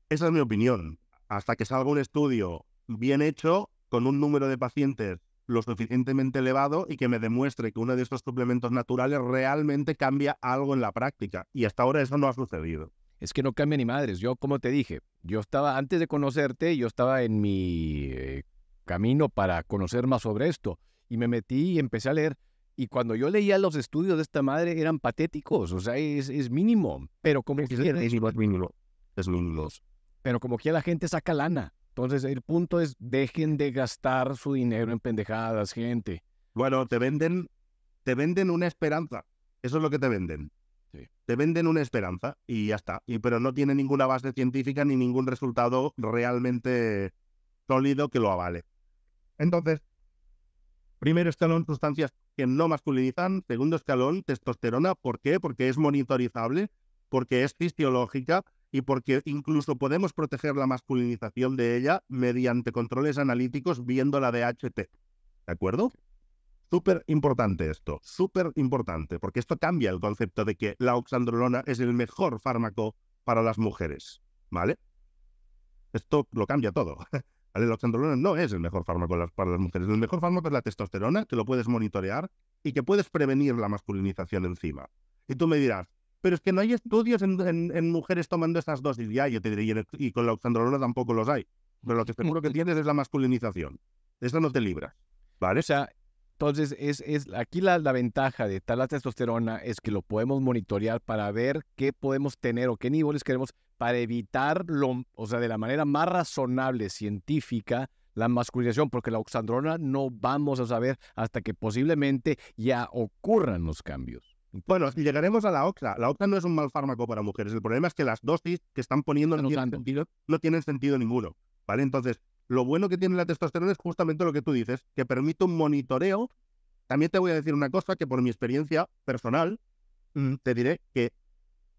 Esa es mi opinión. Hasta que salga un estudio bien hecho, con un número de pacientes lo suficientemente elevado y que me demuestre que uno de estos suplementos naturales realmente cambia algo en la práctica. Y hasta ahora eso no ha sucedido es que no cambia ni madres. Yo, como te dije, yo estaba, antes de conocerte, yo estaba en mi eh, camino para conocer más sobre esto. Y me metí y empecé a leer. Y cuando yo leía los estudios de esta madre, eran patéticos. O sea, es, mínimo. Pero como es, Es mínimo. Es Pero como quiera, la gente saca lana. Entonces, el punto es: dejen de gastar su dinero en pendejadas, gente. Bueno, te venden, te venden una esperanza. Eso es lo que te venden. Te venden una esperanza y ya está. Y, pero no tiene ninguna base científica ni ningún resultado realmente sólido que lo avale. Entonces, primer escalón, sustancias que no masculinizan. Segundo escalón, testosterona. ¿Por qué? Porque es monitorizable, porque es fisiológica y porque incluso podemos proteger la masculinización de ella mediante controles analíticos viendo la DHT. ¿De acuerdo? Súper importante esto, súper importante, porque esto cambia el concepto de que la oxandrolona es el mejor fármaco para las mujeres, ¿vale? Esto lo cambia todo. La oxandrolona no es el mejor fármaco para las mujeres. El mejor fármaco es la testosterona, que lo puedes monitorear y que puedes prevenir la masculinización encima. Y tú me dirás, pero es que no hay estudios en, mujeres tomando estas dosis. Ya, yo te diría, y, con la oxandrolona tampoco los hay. Pero lo que seguro que tienes es la masculinización. esto no te libra. ¿Vale? O sea, entonces, es, aquí la, ventaja de tal la testosterona es que lo podemos monitorear para ver qué podemos tener o qué niveles queremos para evitar, o sea, de la manera más razonable, científica, la masculinización, porque la oxandrona no vamos a saber hasta que posiblemente ya ocurran los cambios. Bueno, llegaremos a la OXA. La OXA no es un mal fármaco para mujeres. El problema es que las dosis que están poniendo en el tienen, sentido, no tienen sentido ninguno. ¿Vale? Entonces, lo bueno que tiene la testosterona es justamente lo que tú dices, que permite un monitoreo. También te voy a decir una cosa que por mi experiencia personal, mm, te diré que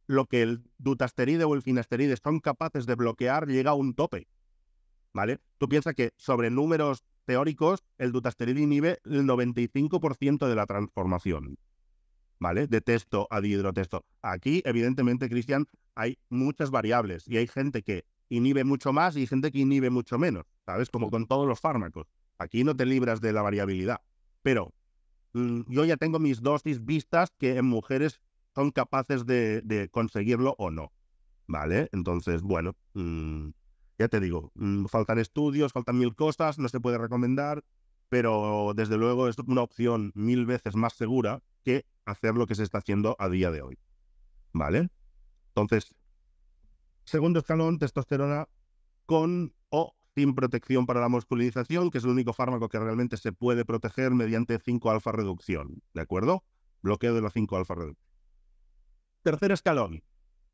lo que el dutasteride o el finasteride son capaces de bloquear llega a un tope. ¿Vale? Tú piensas que sobre números teóricos, el dutasteride inhibe el 95% de la transformación. ¿Vale? De texto a dihidrotesto. Aquí, evidentemente, Cristian, hay muchas variables y hay gente que inhibe mucho más y gente que inhibe mucho menos. ¿sabes? Como con todos los fármacos. Aquí no te libras de la variabilidad. Pero mm, yo ya tengo mis dosis vistas que en mujeres son capaces de, conseguirlo o no. ¿Vale? Entonces, bueno, mm, ya te digo, mm, faltan estudios, faltan mil cosas, no se puede recomendar, pero desde luego es una opción mil veces más segura que hacer lo que se está haciendo a día de hoy. ¿Vale? Entonces, segundo escalón, testosterona con o sin protección para la masculinización, que es el único fármaco que realmente se puede proteger mediante 5-alfa reducción, ¿de acuerdo? Bloqueo de la 5-alfa reducción. Tercer escalón,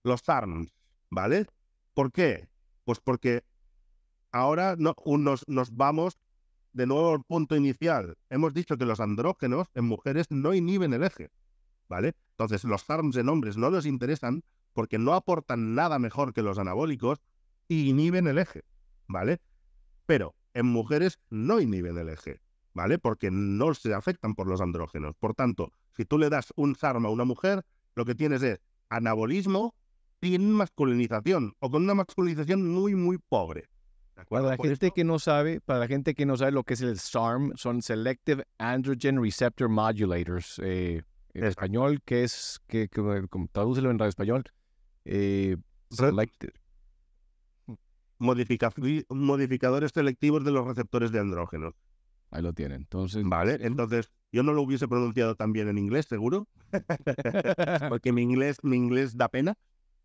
los SARMs, ¿vale? ¿Por qué? Pues porque ahora no, nos, vamos de nuevo al punto inicial. Hemos dicho que los andrógenos en mujeres no inhiben el eje, ¿vale? Entonces los SARMs en hombres no les interesan porque no aportan nada mejor que los anabólicos y inhiben el eje, ¿vale? Pero en mujeres no nivel el eje, ¿vale? Porque no se afectan por los andrógenos. Por tanto, si tú le das un SARM a una mujer, lo que tienes es anabolismo sin masculinización o con una masculinización muy, muy pobre. ¿De acuerdo? Para la gente que no sabe, para la gente que no sabe lo que es el SARM, son Selective Androgen Receptor Modulators. Eh, en español, que es, que, que, en español. Eh, selective modificadores selectivos de los receptores de andrógenos. Ahí lo tienen. Entonces, vale, entonces yo no lo hubiese pronunciado tan bien en inglés, seguro, porque mi inglés, mi inglés da pena.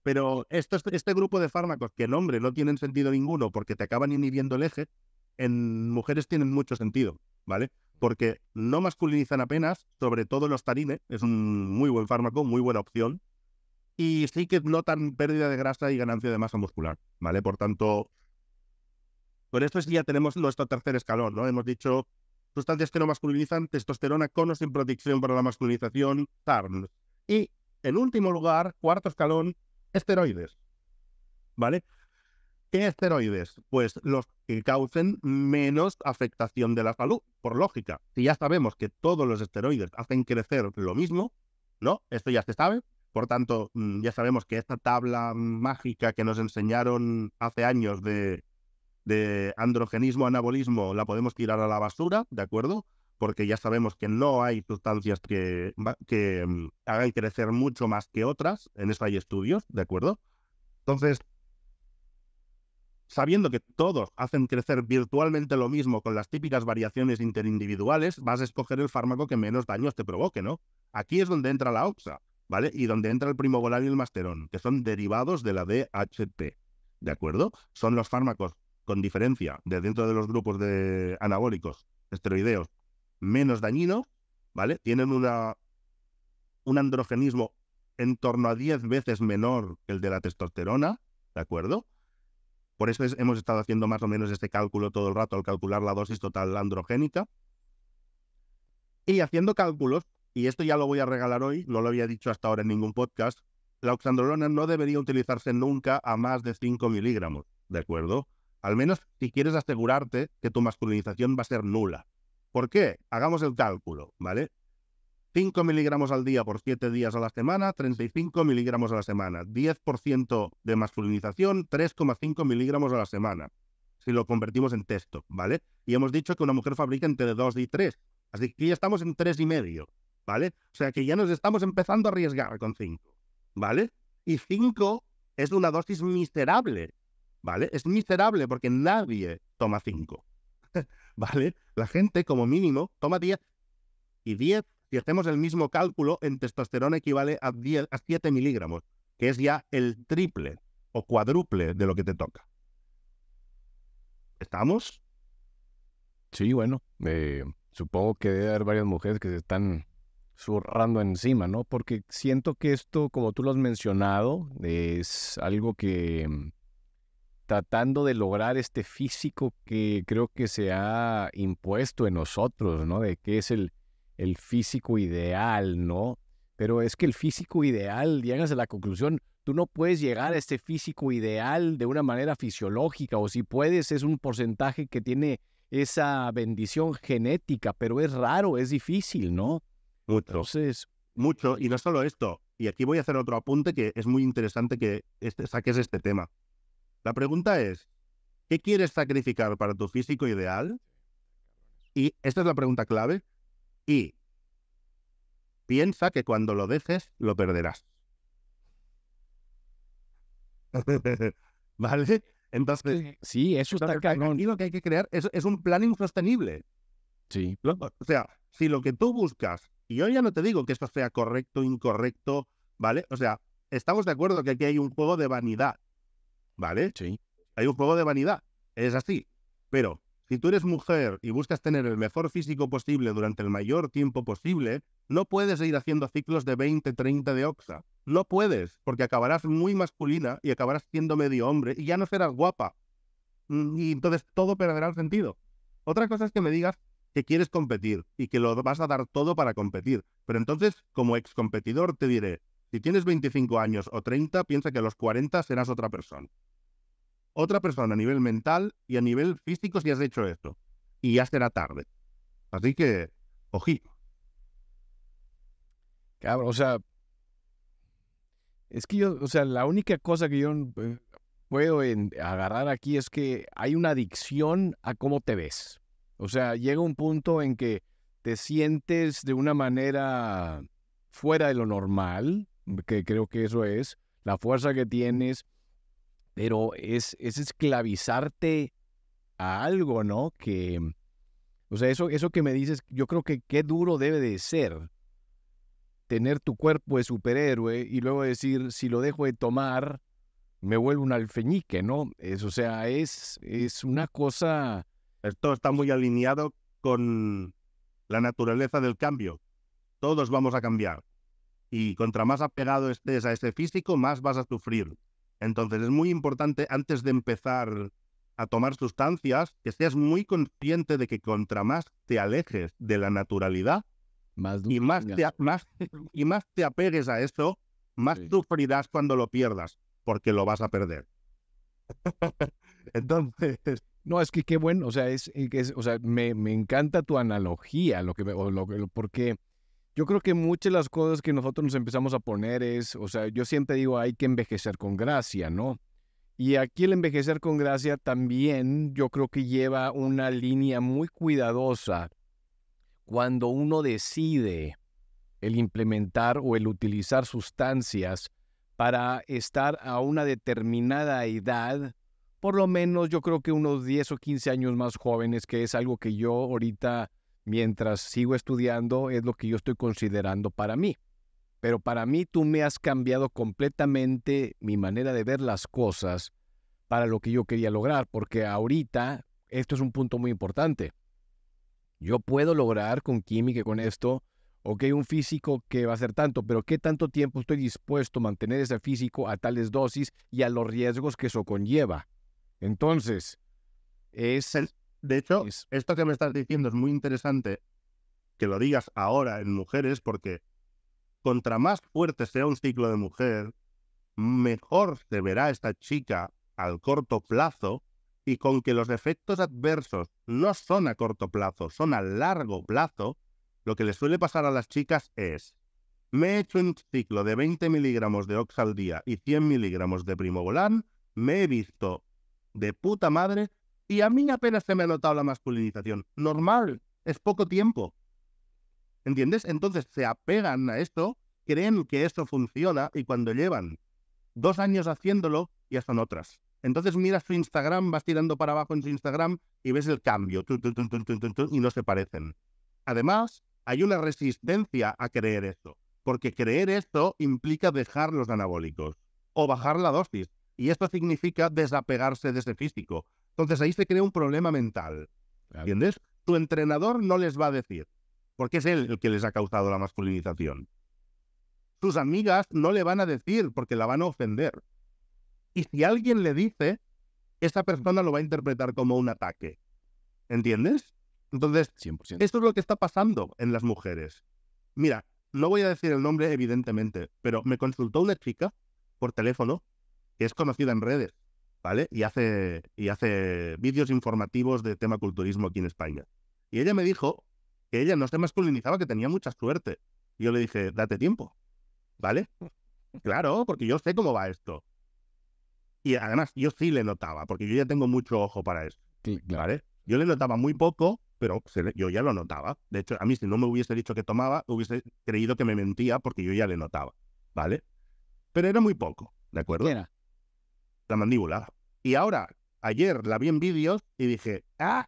Pero esto, este, este grupo de fármacos que nombre no tienen sentido ninguno porque te acaban inhibiendo el eje, en mujeres tienen mucho sentido, ¿vale? Porque no masculinizan apenas, sobre todo los tarines, es un muy buen fármaco, muy buena opción, y sí que notan pérdida de grasa y ganancia de masa muscular, ¿vale? Por tanto, con esto ya tenemos nuestro tercer escalón, ¿no? Hemos dicho sustancias que no masculinizan, testosterona conos sin protección para la masculinización, TARN. Y, en último lugar, cuarto escalón, esteroides, ¿vale? ¿Qué esteroides? Pues los que causen menos afectación de la salud, por lógica. Si ya sabemos que todos los esteroides hacen crecer lo mismo, ¿no? Esto ya se sabe, por tanto, mm, ya sabemos que esta tabla mágica que nos enseñaron hace años de, androgenismo, anabolismo, la podemos tirar a la basura, ¿de acuerdo? Porque ya sabemos que no hay sustancias que, que mm, hagan crecer mucho más que otras, en eso hay estudios, ¿de acuerdo? Entonces, sabiendo que todos hacen crecer virtualmente lo mismo con las típicas variaciones interindividuales, vas a escoger el fármaco que menos daños te provoque, ¿no? Aquí es donde entra la OXA. ¿vale? Y donde entra el primogolán y el masterón, que son derivados de la DHT, ¿de acuerdo? Son los fármacos con diferencia de dentro de los grupos de anabólicos, esteroideos, menos dañinos, ¿vale? Tienen una, un androgenismo en torno a 10 veces menor que el de la testosterona, ¿de acuerdo? Por eso hemos estado haciendo más o menos este cálculo todo el rato al calcular la dosis total androgénica. Y haciendo cálculos, y esto ya lo voy a regalar hoy, no lo había dicho hasta ahora en ningún podcast, la oxandrolona no debería utilizarse nunca a más de 5 miligramos, ¿de acuerdo? Al menos si quieres asegurarte que tu masculinización va a ser nula. ¿Por qué? Hagamos el cálculo, ¿vale? 5 miligramos al día por 7 días a la semana, 35 miligramos a la semana, 10% de masculinización, 3,5 miligramos a la semana, si lo convertimos en texto, ¿vale? Y hemos dicho que una mujer fabrica entre 2 y 3, así que ya estamos en 3,5. ¿vale? O sea que ya nos estamos empezando a arriesgar con 5, ¿vale? Y 5 es una dosis miserable, ¿vale? Es miserable porque nadie toma 5, ¿vale? La gente como mínimo toma 10 y 10, si hacemos el mismo cálculo, en testosterona equivale a, 10, a 7 miligramos, que es ya el triple o cuádruple de lo que te toca. ¿Estamos? Sí, bueno, eh, supongo que debe haber varias mujeres que se están Surrando encima, ¿no? Porque siento que esto, como tú lo has mencionado, es algo que mm, tratando de lograr este físico que creo que se ha impuesto en nosotros, ¿no? De que es el, el físico ideal, ¿no? Pero es que el físico ideal, llegas a la conclusión, tú no puedes llegar a este físico ideal de una manera fisiológica, o si puedes, es un porcentaje que tiene esa bendición genética, pero es raro, es difícil, ¿no? Mucho. mucho. Y no solo esto. Y aquí voy a hacer otro apunte que es muy interesante que este, saques este tema. La pregunta es, ¿qué quieres sacrificar para tu físico ideal? Y esta es la pregunta clave. Y piensa que cuando lo dejes, lo perderás. ¿Vale? Entonces. Sí, eso está y lo que hay que crear es, es un planning insostenible. Sí. O sea, si lo que tú buscas y yo ya no te digo que esto sea correcto, incorrecto, ¿vale? O sea, estamos de acuerdo que aquí hay un juego de vanidad, ¿vale? Sí. Hay un juego de vanidad, es así. Pero si tú eres mujer y buscas tener el mejor físico posible durante el mayor tiempo posible, no puedes ir haciendo ciclos de 20, 30 de Oxa. No puedes, porque acabarás muy masculina y acabarás siendo medio hombre y ya no serás guapa. Mm, y entonces todo perderá el sentido. Otra cosa es que me digas que quieres competir y que lo vas a dar todo para competir. Pero entonces, como ex competidor, te diré, si tienes 25 años o 30, piensa que a los 40 serás otra persona. Otra persona a nivel mental y a nivel físico si has hecho esto. Y ya será tarde. Así que, ojito. Cabrón, o sea, es que yo, o sea, la única cosa que yo eh, puedo agarrar aquí es que hay una adicción a cómo te ves. O sea, llega un punto en que te sientes de una manera fuera de lo normal, que creo que eso es, la fuerza que tienes, pero es, es esclavizarte a algo, ¿no? Que, o sea, eso, eso que me dices, yo creo que qué duro debe de ser tener tu cuerpo de superhéroe y luego decir, si lo dejo de tomar, me vuelvo un alfeñique, ¿no? o sea, es, es una cosa esto está muy alineado con la naturaleza del cambio. Todos vamos a cambiar. Y contra más apegado estés a ese físico, más vas a sufrir. Entonces es muy importante antes de empezar a tomar sustancias, que seas muy consciente de que contra más te alejes de la naturalidad más y, más te, apegues a eso, más sufrirás cuando lo pierdas, porque lo vas a perder. Entonces, no, es que qué bueno, o sea, es, eh, me, me, encanta tu analogía, lo que lo, porque yo creo que muchas de las cosas que nosotros nos empezamos a poner es, o sea, yo siempre digo, hay que envejecer con gracia, ¿no? Y aquí el envejecer con gracia también yo creo que lleva una línea muy cuidadosa cuando uno decide el implementar o el utilizar sustancias para estar a una determinada edad por lo menos yo creo que unos 10 o 15 años más jóvenes, que es algo que yo ahorita, mientras sigo estudiando, es lo que yo estoy considerando para mí. Pero para mí tú me has cambiado completamente mi manera de ver las cosas para lo que yo quería lograr, porque ahorita, esto es un punto muy importante, yo puedo lograr con química, con esto, ok, un físico que va a ser tanto, pero ¿qué tanto tiempo estoy dispuesto a mantener ese físico a tales dosis y a los riesgos que eso conlleva? Entonces, es... el, De hecho, esto que me estás diciendo es muy interesante que lo digas ahora en mujeres porque contra más fuerte sea un ciclo de mujer, mejor se verá esta chica al corto plazo y con que los efectos adversos no son a corto plazo, son a largo plazo, lo que le suele pasar a las chicas es, me he hecho un ciclo de 20 miligramos de Ox al día y 100 miligramos de Primogolán, me he visto de puta madre y a mí apenas se me ha notado la masculinización. Normal, es poco tiempo. ¿Entiendes? Entonces se apegan a esto, creen que esto funciona y cuando llevan dos años haciéndolo, ya son otras. Entonces miras su Instagram, vas tirando para abajo en su Instagram y ves el cambio y no se parecen. Además, hay una resistencia a creer esto, porque creer esto implica dejar los anabólicos o bajar la dosis y esto significa desapegarse de ese físico. Entonces ahí se crea un problema mental. ¿Entiendes? Tu entrenador no les va a decir, porque es él el que les ha causado la masculinización. Sus amigas no le van a decir porque la van a ofender. Y si alguien le dice, esa persona lo va a interpretar como un ataque. ¿Entiendes? Entonces, esto es lo que está pasando en las mujeres. Mira, no voy a decir el nombre, evidentemente, pero me consultó una chica por teléfono es conocida en redes, ¿vale? Y hace, y hace vídeos informativos de tema culturismo aquí en España. Y ella me dijo que ella no se masculinizaba, que tenía mucha suerte. yo le dije, date tiempo, ¿vale? Claro, porque yo sé cómo va esto. Y además, yo sí le notaba, porque yo ya tengo mucho ojo para eso. claro. Yo le notaba muy poco, pero yo ya lo notaba. De hecho, a mí, si no me hubiese dicho que tomaba, hubiese creído que me mentía porque yo ya le notaba, ¿vale? Pero era muy poco, ¿de acuerdo? Era la mandíbula. Y ahora, ayer la vi en vídeos y dije, ah,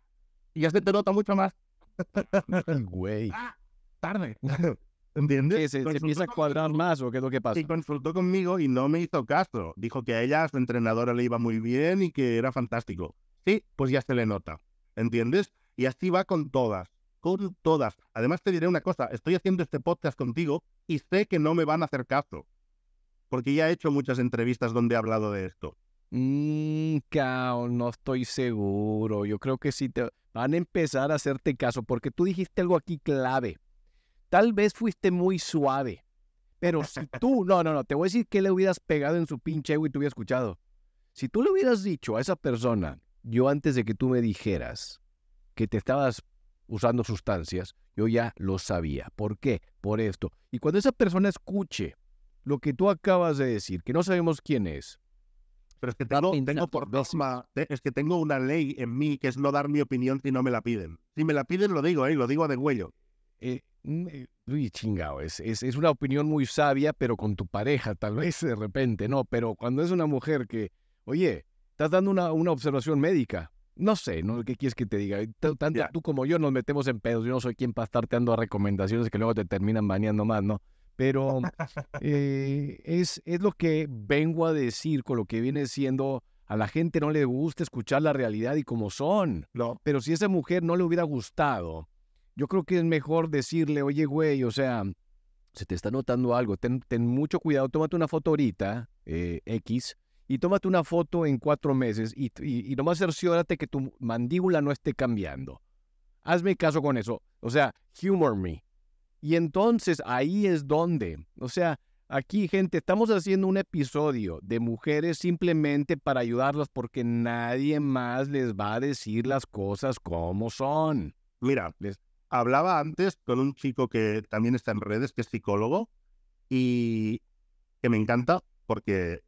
ya se te nota mucho más. Güey. ah, tarde. ¿Entiendes? se, empieza a cuadrar más o qué es lo que pasa. Y consultó conmigo y no me hizo caso. Dijo que a ella, su entrenadora, le iba muy bien y que era fantástico. Sí, pues ya se le nota. ¿Entiendes? Y así va con todas. Con todas. Además, te diré una cosa. Estoy haciendo este podcast contigo y sé que no me van a hacer caso. Porque ya he hecho muchas entrevistas donde he hablado de esto. Mmm, no estoy seguro. Yo creo que sí te van a empezar a hacerte caso porque tú dijiste algo aquí clave. Tal vez fuiste muy suave, pero si tú, no, no, no, te voy a decir que le hubieras pegado en su pinche ego y te hubiera escuchado. Si tú le hubieras dicho a esa persona, yo antes de que tú me dijeras que te estabas usando sustancias, yo ya lo sabía. ¿Por qué? Por esto. Y cuando esa persona escuche lo que tú acabas de decir, que no sabemos quién es, pero es que tengo, por una ley en mí que es no dar mi opinión si no me la piden. Si me la piden, lo digo, ¿eh? lo digo de huello. Eh, mm, eh, uy, chingao, es, es, es, una opinión muy sabia, pero con tu pareja, tal vez de repente, ¿no? Pero cuando es una mujer que, oye, estás dando una, una observación médica, no sé, ¿no? ¿Qué quieres que te diga? Tanto tú como yo nos metemos en pedos, yo no soy quien para estar dando recomendaciones que luego te terminan baneando más, ¿no? Pero eh, es, es lo que vengo a decir con lo que viene siendo a la gente no le gusta escuchar la realidad y cómo son. Pero si a esa mujer no le hubiera gustado, yo creo que es mejor decirle, oye, güey, o sea, se te está notando algo, ten, mucho cuidado, tómate una foto ahorita, eh, X, y tómate una foto en cuatro meses y, y, y, nomás cerciórate que tu mandíbula no esté cambiando. Hazme caso con eso. O sea, humor me. Y entonces ahí es donde, o sea, aquí gente, estamos haciendo un episodio de mujeres simplemente para ayudarlas porque nadie más les va a decir las cosas como son. Mira, les... hablaba antes con un chico que también está en redes, que es psicólogo, y que me encanta porque,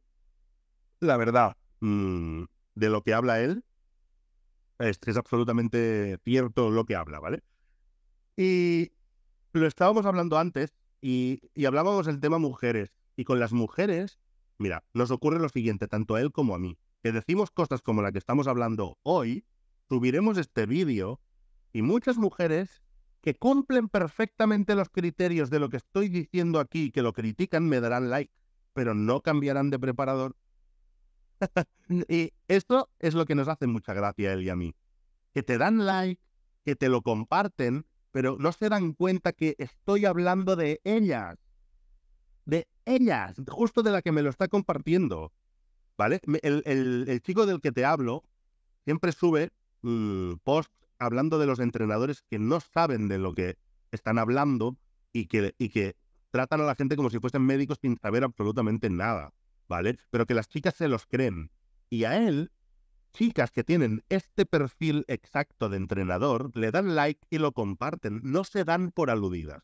la verdad, mm, de lo que habla él, es, es absolutamente cierto lo que habla, ¿vale? Y lo estábamos hablando antes y, hablábamos del tema mujeres. Y con las mujeres, mira, nos ocurre lo siguiente, tanto a él como a mí, que decimos cosas como la que estamos hablando hoy, subiremos este vídeo y muchas mujeres que cumplen perfectamente los criterios de lo que estoy diciendo aquí, que lo critican, me darán like, pero no cambiarán de preparador. y esto es lo que nos hace mucha gracia él y a mí. Que te dan like, que te lo comparten, pero no se dan cuenta que estoy hablando de ellas, de ellas, justo de la que me lo está compartiendo. ¿Vale? El, chico del que te hablo siempre sube mm, post posts hablando de los entrenadores que no saben de lo que están hablando y que, y que tratan a la gente como si fuesen médicos sin saber absolutamente nada, ¿vale? Pero que las chicas se los creen. Y a él chicas que tienen este perfil exacto de entrenador le dan like y lo comparten, no se dan por aludidas.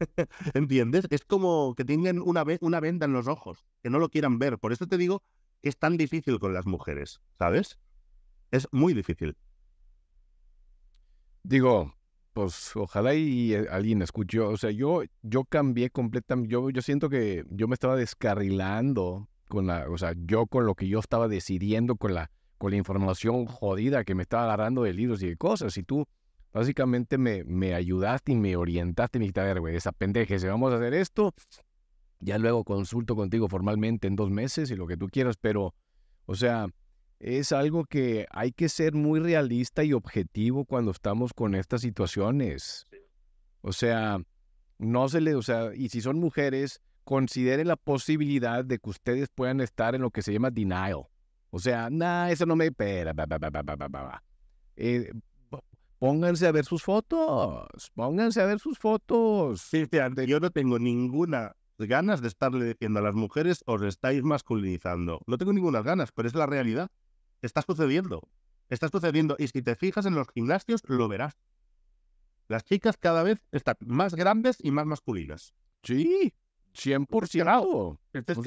¿Entiendes? Es como que tengan una, una venda en los ojos, que no lo quieran ver. Por eso te digo es tan difícil con las mujeres, ¿sabes? Es muy difícil. Digo, pues ojalá y eh, alguien escuchó. O sea, yo, yo cambié completamente. Yo, yo siento que yo me estaba descarrilando con la, o sea, yo con lo que yo estaba decidiendo, con la con la información jodida que me estaba agarrando de libros y de cosas. Y tú básicamente me, me ayudaste y me orientaste. Me dijiste, a ver, güey, esa pendeje, si vamos a hacer esto, ya luego consulto contigo formalmente en dos meses y lo que tú quieras, pero, o sea, es algo que hay que ser muy realista y objetivo cuando estamos con estas situaciones. O sea, no se le, o sea, y si son mujeres, considere la posibilidad de que ustedes puedan estar en lo que se llama denial. O sea, nada, eso no me espera. pónganse a ver sus fotos. Pónganse a ver sus fotos. Sí, yo no tengo ninguna ganas de estarle diciendo a las mujeres os estáis masculinizando. No tengo ninguna ganas, pero es la realidad. Está sucediendo. Está sucediendo. Y si te fijas en los gimnasios, lo verás. Las chicas cada vez están más grandes y más masculinas. Sí, 100%. Este es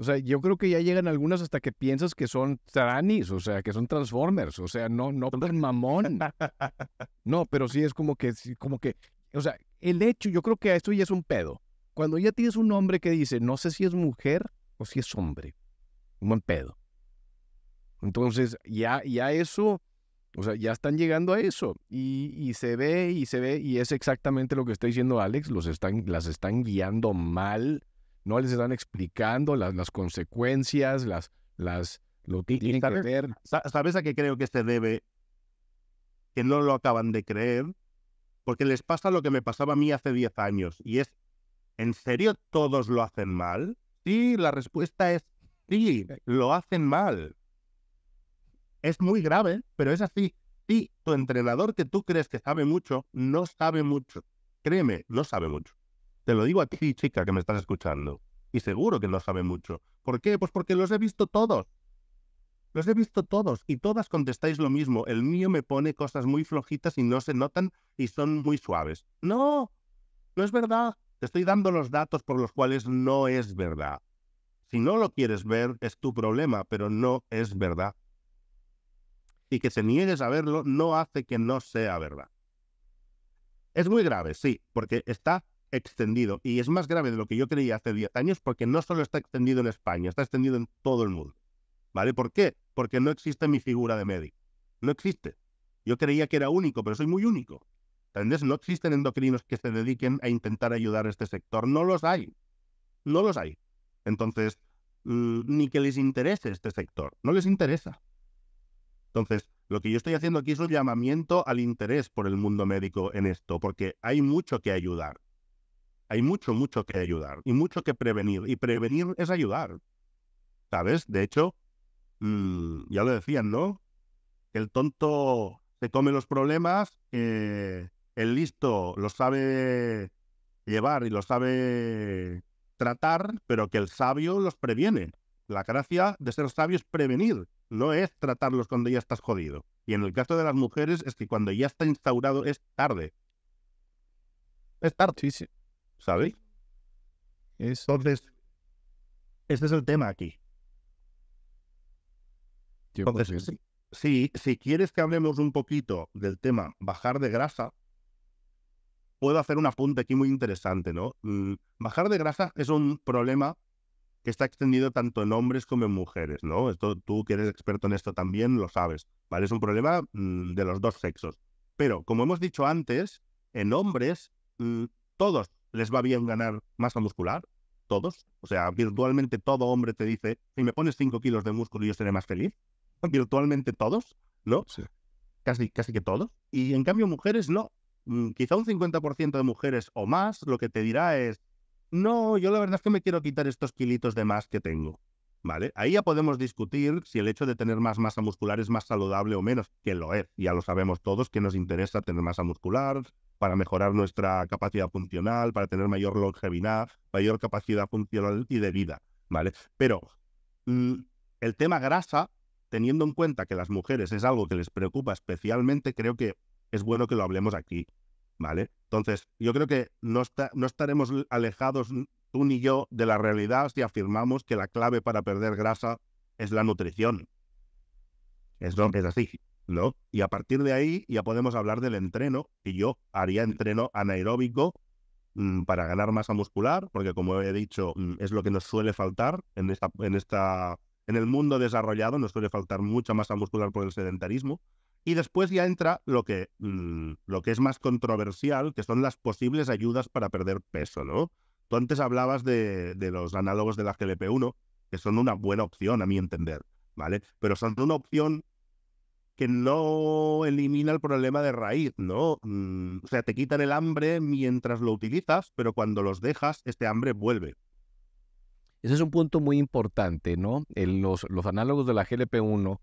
o sea, yo creo que ya llegan algunas hasta que piensas que son tranis, o sea, que son Transformers, o sea, no, no tan mamón. No, pero sí es como que, como que, o sea, el hecho, yo creo que a esto ya es un pedo. Cuando ya tienes un hombre que dice, no sé si es mujer o si es hombre, un buen pedo. Entonces, ya, ya eso, o sea, ya están llegando a eso. Y, y se ve, y se ve, y es exactamente lo que está diciendo Alex, los están, las están guiando mal no les están explicando las, las consecuencias, las, las, lo tienen que hacer. ¿Sabes a qué creo que se debe? Que no lo acaban de creer, porque les pasa lo que me pasaba a mí hace 10 años, y es, ¿en serio todos lo hacen mal? Sí, la respuesta es sí, lo hacen mal. Es muy grave, pero es así. Sí, tu entrenador que tú crees que sabe mucho, no sabe mucho. Créeme, no sabe mucho. Te lo digo a ti, chica, que me estás escuchando. Y seguro que no sabe mucho. ¿Por qué? Pues porque los he visto todos. Los he visto todos y todas contestáis lo mismo. El mío me pone cosas muy flojitas y no se notan y son muy suaves. No, no es verdad. Te estoy dando los datos por los cuales no es verdad. Si no lo quieres ver, es tu problema, pero no es verdad. Y que se niegues a verlo no hace que no sea verdad. Es muy grave, sí, porque está extendido. Y es más grave de lo que yo creía hace 10 años porque no solo está extendido en España, está extendido en todo el mundo. ¿Vale? ¿Por qué? Porque no existe mi figura de médico. No existe. Yo creía que era único, pero soy muy único. ¿Entendés? No existen endocrinos que se dediquen a intentar ayudar a este sector. No los hay. No los hay. Entonces, mm, ni que les interese este sector. No les interesa. Entonces, lo que yo estoy haciendo aquí es un llamamiento al interés por el mundo médico en esto, porque hay mucho que ayudar hay mucho, mucho que ayudar y mucho que prevenir. Y prevenir es ayudar. ¿Sabes? De hecho, mm, ya lo decían, ¿no? Que el tonto se come los problemas, eh, el listo los sabe llevar y los sabe tratar, pero que el sabio los previene. La gracia de ser sabio es prevenir, no es tratarlos cuando ya estás jodido. Y en el caso de las mujeres es que cuando ya está instaurado es tarde. Es tarde. sí. ¿sabes? Entonces, este es el tema aquí. Entonces, si, si quieres que hablemos un poquito del tema bajar de grasa, puedo hacer un apunte aquí muy interesante, ¿no? Mm, bajar de grasa es un problema que está extendido tanto en hombres como en mujeres, ¿no? Esto tú que eres experto en esto también lo sabes, ¿vale? Es un problema mm, de los dos sexos. Pero, como hemos dicho antes, en hombres mm, todos les va bien ganar masa muscular, todos. O sea, virtualmente todo hombre te dice, si me pones 5 kilos de músculo yo seré más feliz. Virtualmente todos, ¿no? Sí. Casi, casi que todos. Y en cambio mujeres no. Mm, quizá un 50% de mujeres o más lo que te dirá es, no, yo la verdad es que me quiero quitar estos kilitos de más que tengo. Ahí ya podemos discutir si el hecho de tener más masa muscular es más saludable o menos, que lo es, ya lo sabemos todos, que nos interesa tener masa muscular para mejorar nuestra capacidad funcional, para tener mayor longevidad, mayor capacidad funcional y de vida, ¿vale? Pero mm, el tema grasa, teniendo en cuenta que las mujeres es algo que les preocupa especialmente, creo que es bueno que lo hablemos aquí, ¿vale? Entonces, yo creo que no estaremos alejados tú ni yo de la realidad si afirmamos que la clave para perder grasa es la nutrición. Es, así, ¿no? Y a partir de ahí ya podemos hablar del entreno, y yo haría entreno anaeróbico mm, para ganar masa muscular, porque como he dicho, mm, es lo que nos suele faltar en esta, en esta, en el mundo desarrollado, nos suele faltar mucha masa muscular por el sedentarismo. Y después ya entra lo que, mm, lo que es más controversial, que son las posibles ayudas para perder peso, ¿no? Tú antes hablabas de, los análogos de la GLP-1, que son una buena opción, a mi entender, ¿vale? Pero son una opción que no elimina el problema de raíz, ¿no? Mm, o sea, te quitan el hambre mientras lo utilizas, pero cuando los dejas, este hambre vuelve. Ese es un punto muy importante, ¿no? En los, los, análogos de la GLP-1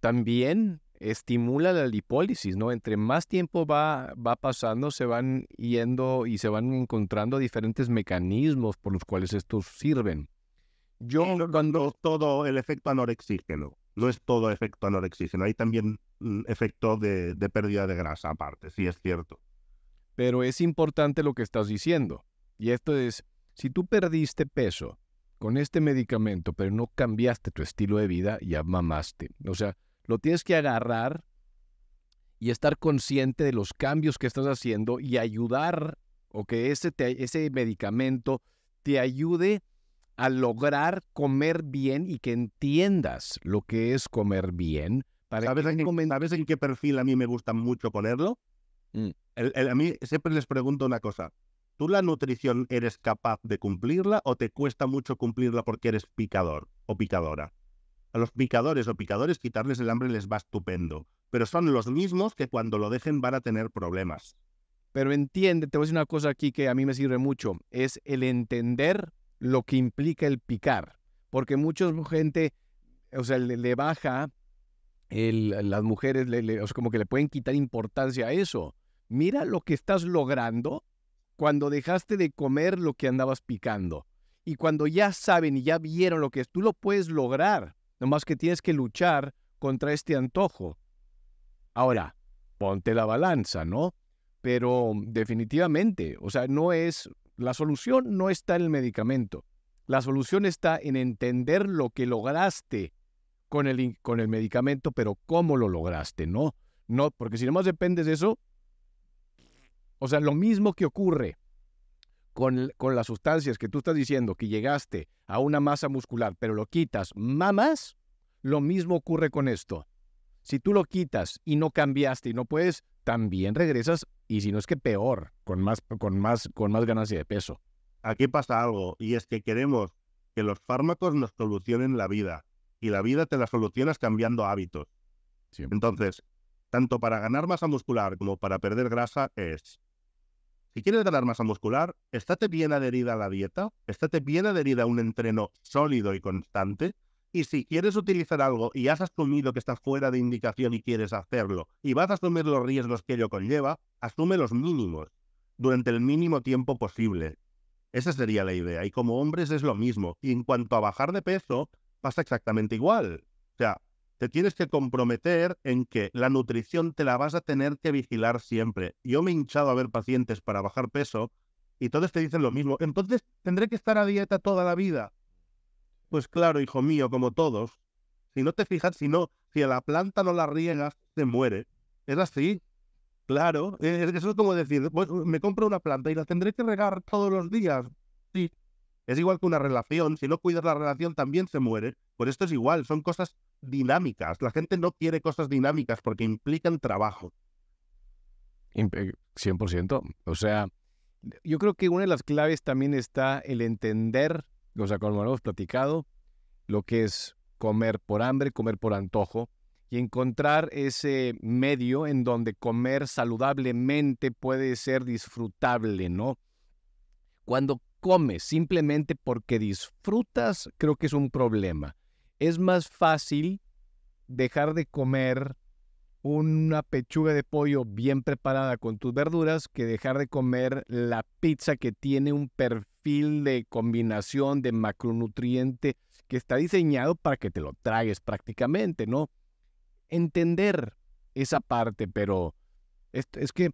también estimula la lipólisis, ¿no? Entre más tiempo va, va pasando, se van yendo y se van encontrando diferentes mecanismos por los cuales estos sirven. Yo eh, cuando... todo el efecto anorexígeno, no es todo efecto anorexígeno, hay también mm, efecto de, de pérdida de grasa aparte, sí es cierto. Pero es importante lo que estás diciendo, y esto es, si tú perdiste peso con este medicamento, pero no cambiaste tu estilo de vida, ya mamaste. O sea, lo tienes que agarrar y estar consciente de los cambios que estás haciendo y ayudar o que ese, ese medicamento te ayude a lograr comer bien y que entiendas lo que es comer bien. Para ¿Sabes, en, qué perfil a mí me gusta mucho ponerlo? Mm. a mí siempre les pregunto una cosa. ¿Tú la nutrición eres capaz de cumplirla o te cuesta mucho cumplirla porque eres picador o picadora? A los picadores o picadores quitarles el hambre les va estupendo, pero son los mismos que cuando lo dejen van a tener problemas. Pero entiende, te voy a decir una cosa aquí que a mí me sirve mucho, es el entender lo que implica el picar, porque mucha gente, o sea, le, baja, las mujeres como que le pueden quitar importancia a eso. Mira lo que estás logrando cuando dejaste de comer lo que andabas picando. Y cuando ya saben y ya vieron lo que es, tú lo puedes lograr. Nomás que tienes que luchar contra este antojo. Ahora, ponte la balanza, ¿no? Pero definitivamente, o sea, no es, la solución no está en el medicamento. La solución está en entender lo que lograste con el, con el medicamento, pero cómo lo lograste, ¿no? No, porque si nomás dependes de eso, o sea, lo mismo que ocurre con, las sustancias que tú estás diciendo que llegaste a una masa muscular, pero lo quitas, mamás, lo mismo ocurre con esto. Si tú lo quitas y no cambiaste y no puedes, también regresas, y si no es que peor, con más, con más, con más ganancia de peso. Aquí pasa algo, y es que queremos que los fármacos nos solucionen la vida, y la vida te la solucionas cambiando hábitos. Entonces, tanto para ganar masa muscular como para perder grasa es si quieres ganar masa muscular, estate bien adherida a la dieta, estate bien adherida a un entreno sólido y constante. Y si quieres utilizar algo y has asumido que está fuera de indicación y quieres hacerlo, y vas a asumir los riesgos que ello conlleva, asume los mínimos durante el mínimo tiempo posible. Esa sería la idea. Y como hombres es lo mismo. Y en cuanto a bajar de peso, pasa exactamente igual. O sea, te tienes que comprometer en que la nutrición te la vas a tener que vigilar siempre. Yo me he hinchado a ver pacientes para bajar peso y todos te dicen lo mismo. Entonces, ¿tendré que estar a dieta toda la vida? Pues claro, hijo mío, como todos. Si no te fijas, si no, si a la planta no la riegas, se muere. Es así. Claro, e-, eso es como decir, me compro una planta y la tendré que regar todos los días. Sí. Es igual que una relación, si no cuidas la relación también se muere. Por esto es igual, son cosas dinámicas. La gente no quiere cosas dinámicas porque implican trabajo. 100%. O sea, yo creo que una de las claves también está el entender, o sea, como hemos platicado, lo que es comer por hambre, comer por antojo, y encontrar ese medio en donde comer saludablemente puede ser disfrutable, ¿no? Cuando comes simplemente porque disfrutas, creo que es un problema es más fácil dejar de comer una pechuga de pollo bien preparada con tus verduras que dejar de comer la pizza que tiene un perfil de combinación de macronutriente que está diseñado para que te lo tragues prácticamente, ¿no? Entender esa parte, pero es, es que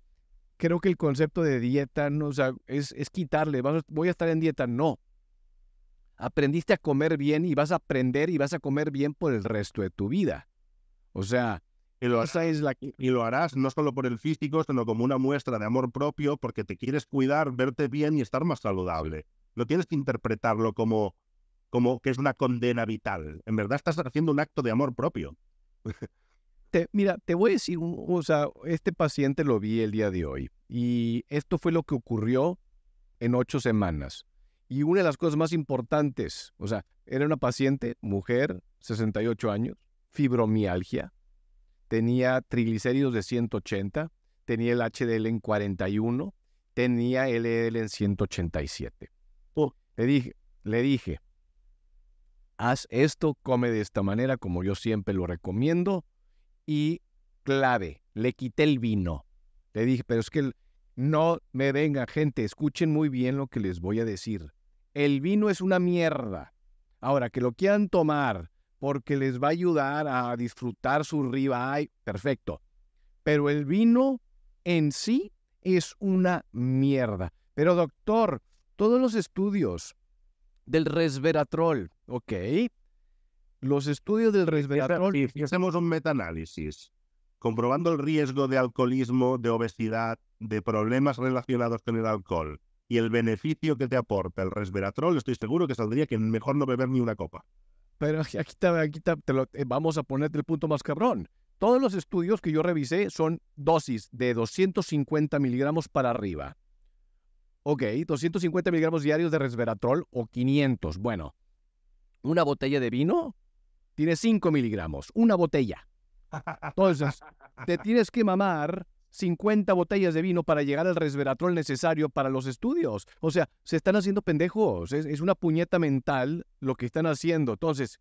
creo que el concepto de dieta no, es, quitarle, voy a estar en dieta, no, aprendiste a comer bien y vas a aprender y vas a comer bien por el resto de tu vida. O sea, y lo, y lo harás no solo por el físico, sino como una muestra de amor propio, porque te quieres cuidar, verte bien y estar más saludable. Lo tienes que interpretarlo como, como que es una condena vital. En verdad estás haciendo un acto de amor propio. mira, te voy a decir, o sea, este paciente lo vi el día de hoy y esto fue lo que ocurrió en ocho semanas. Y una de las cosas más importantes, o sea, era una paciente, mujer, 68 años, fibromialgia, tenía triglicéridos de 180, tenía el HDL en 41, tenía LDL en 187. Le dije, le dije, haz esto, come de esta manera, como yo siempre lo recomiendo, y clave, le quité el vino. Le dije, pero es que no me venga, gente, escuchen muy bien lo que les voy a decir el vino es una mierda. Ahora, que lo quieran tomar porque les va a ayudar a disfrutar su ribeye, perfecto. Pero el vino en sí es una mierda. Pero doctor, todos los estudios del resveratrol, ok, los estudios del resveratrol... Si, hacemos un meta-análisis comprobando el riesgo de alcoholismo, de obesidad, de problemas relacionados con el alcohol, y el beneficio que te aporta el resveratrol, estoy seguro que saldría que mejor no beber ni una copa. Pero aquí, te, aquí te, eh, vamos a ponerte el punto más cabrón. Todos los estudios que yo revisé son dosis de 250 miligramos para arriba. Ok, 250 miligramos diarios de resveratrol o 500. Bueno, una botella de vino tiene 5 miligramos, una botella. Entonces, te tienes que mamar 50 botellas de vino para llegar al resveratrol necesario para los estudios. O sea, se están haciendo pendejos. Es, una puñeta mental lo que están haciendo. Entonces,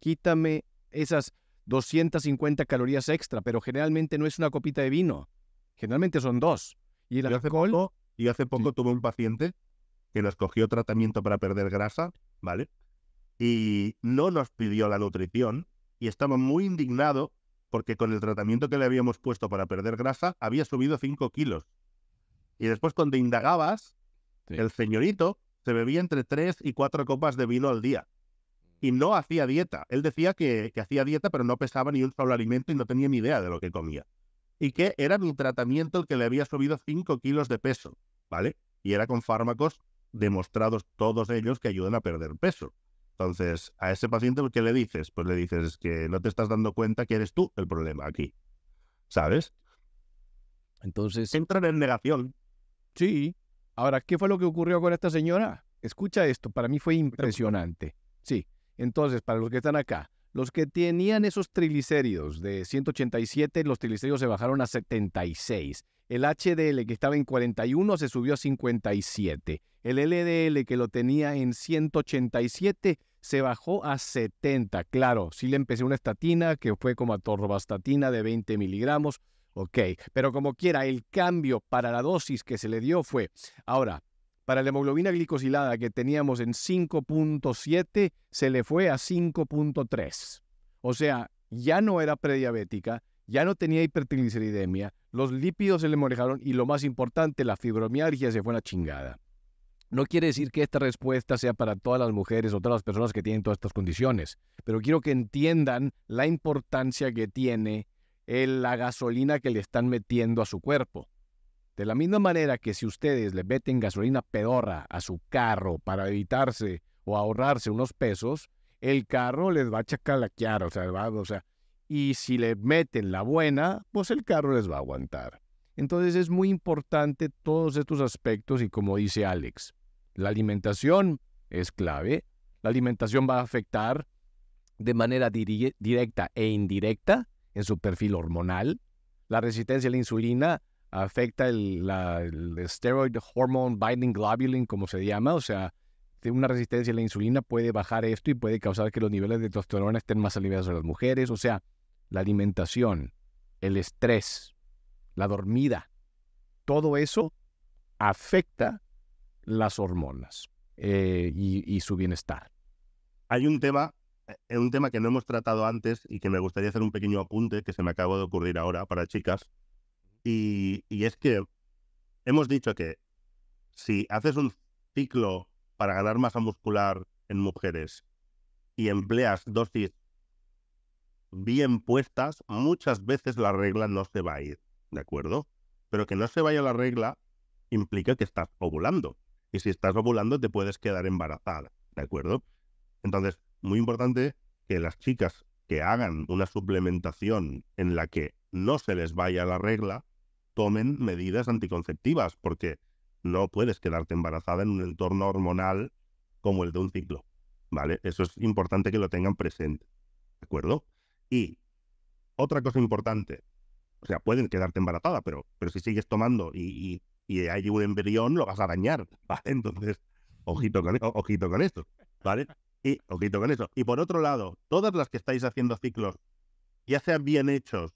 quítame esas 250 calorías extra, pero generalmente no es una copita de vino. Generalmente son dos. Y Hace poco, y hace poco tuve un paciente que nos cogió tratamiento para perder grasa, ¿vale? Y no nos pidió la nutrición y estaba muy indignado porque con el tratamiento que le habíamos puesto para perder grasa había subido 5 kilos. Y después cuando indagabas, el señorito se bebía entre 3 y 4 copas de vino al día. Y no hacía dieta. Él decía que, hacía dieta, pero no pesaba ni un solo alimento y no tenía ni idea de lo que comía. Y que era mi tratamiento el que le había subido 5 kilos de peso, ¿vale? Y era con fármacos demostrados todos ellos que ayudan a perder peso. Entonces, a ese paciente, ¿qué le dices? Pues le dices que no te estás dando cuenta que eres tú el problema aquí. ¿Sabes? Entonces. Entran en negación. Sí. Ahora, ¿qué fue lo que ocurrió con esta señora? Escucha esto, para mí fue impresionante. Sí. Entonces, para los que están acá, los que tenían esos triglicéridos de 187, los triglicéridos se bajaron a 76. El HDL que estaba en 41 se subió a 57. El LDL que lo tenía en 187 se bajó a 70. Claro, sí le empecé una estatina que fue como atorvastatina de 20 miligramos. Ok, pero como quiera, el cambio para la dosis que se le dio fue, ahora, para la hemoglobina glicosilada que teníamos en 5.7, se le fue a 5.3. O sea, ya no era prediabética, ya no tenía hipertrigliceridemia, los lípidos se le manejaron y lo más importante, la fibromialgia se fue a la chingada. No quiere decir que esta respuesta sea para todas las mujeres o todas las personas que tienen todas estas condiciones, pero quiero que entiendan la importancia que tiene la gasolina que le están metiendo a su cuerpo. De la misma manera que si ustedes le meten gasolina pedorra a su carro para evitarse o ahorrarse unos pesos, el carro les va a chacalaquear, o sea, va, o sea, y si le meten la buena, pues el carro les va a aguantar. Entonces es muy importante todos estos aspectos y como dice Alex, la alimentación es clave. La alimentación va a afectar de manera directa e indirecta en su perfil hormonal. La resistencia a la insulina afecta el, la, steroid hormone binding globulin, como se llama, o sea, una resistencia a la insulina puede bajar esto y puede causar que los niveles de testosterona estén más elevados en las mujeres, o sea, la alimentación, el estrés, la dormida, todo eso afecta las hormonas eh, y, su bienestar. Hay un tema, eh, un tema que no hemos tratado antes y que me gustaría hacer un pequeño apunte que se me acaba de ocurrir ahora para chicas. Y, y es que hemos dicho que si haces un ciclo para ganar masa muscular en mujeres y empleas dosis bien puestas, muchas veces la regla no se va a ir, ¿de acuerdo? Pero que no se vaya la regla implica que estás ovulando. Y si estás ovulando, te puedes quedar embarazada, ¿de acuerdo? Entonces, muy importante que las chicas que hagan una suplementación en la que no se les vaya la regla, tomen medidas anticonceptivas, porque no puedes quedarte embarazada en un entorno hormonal como el de un ciclo, ¿vale? Eso es importante que lo tengan presente, ¿de acuerdo? Y otra cosa importante, o sea, pueden quedarte embarazada, pero, pero si sigues tomando y y hay un embrión, lo vas a dañar, ¿vale? Entonces, ojito con, e, ojito con esto, ¿vale? Y ojito con eso. Y por otro lado, todas las que estáis haciendo ciclos, ya sean bien hechos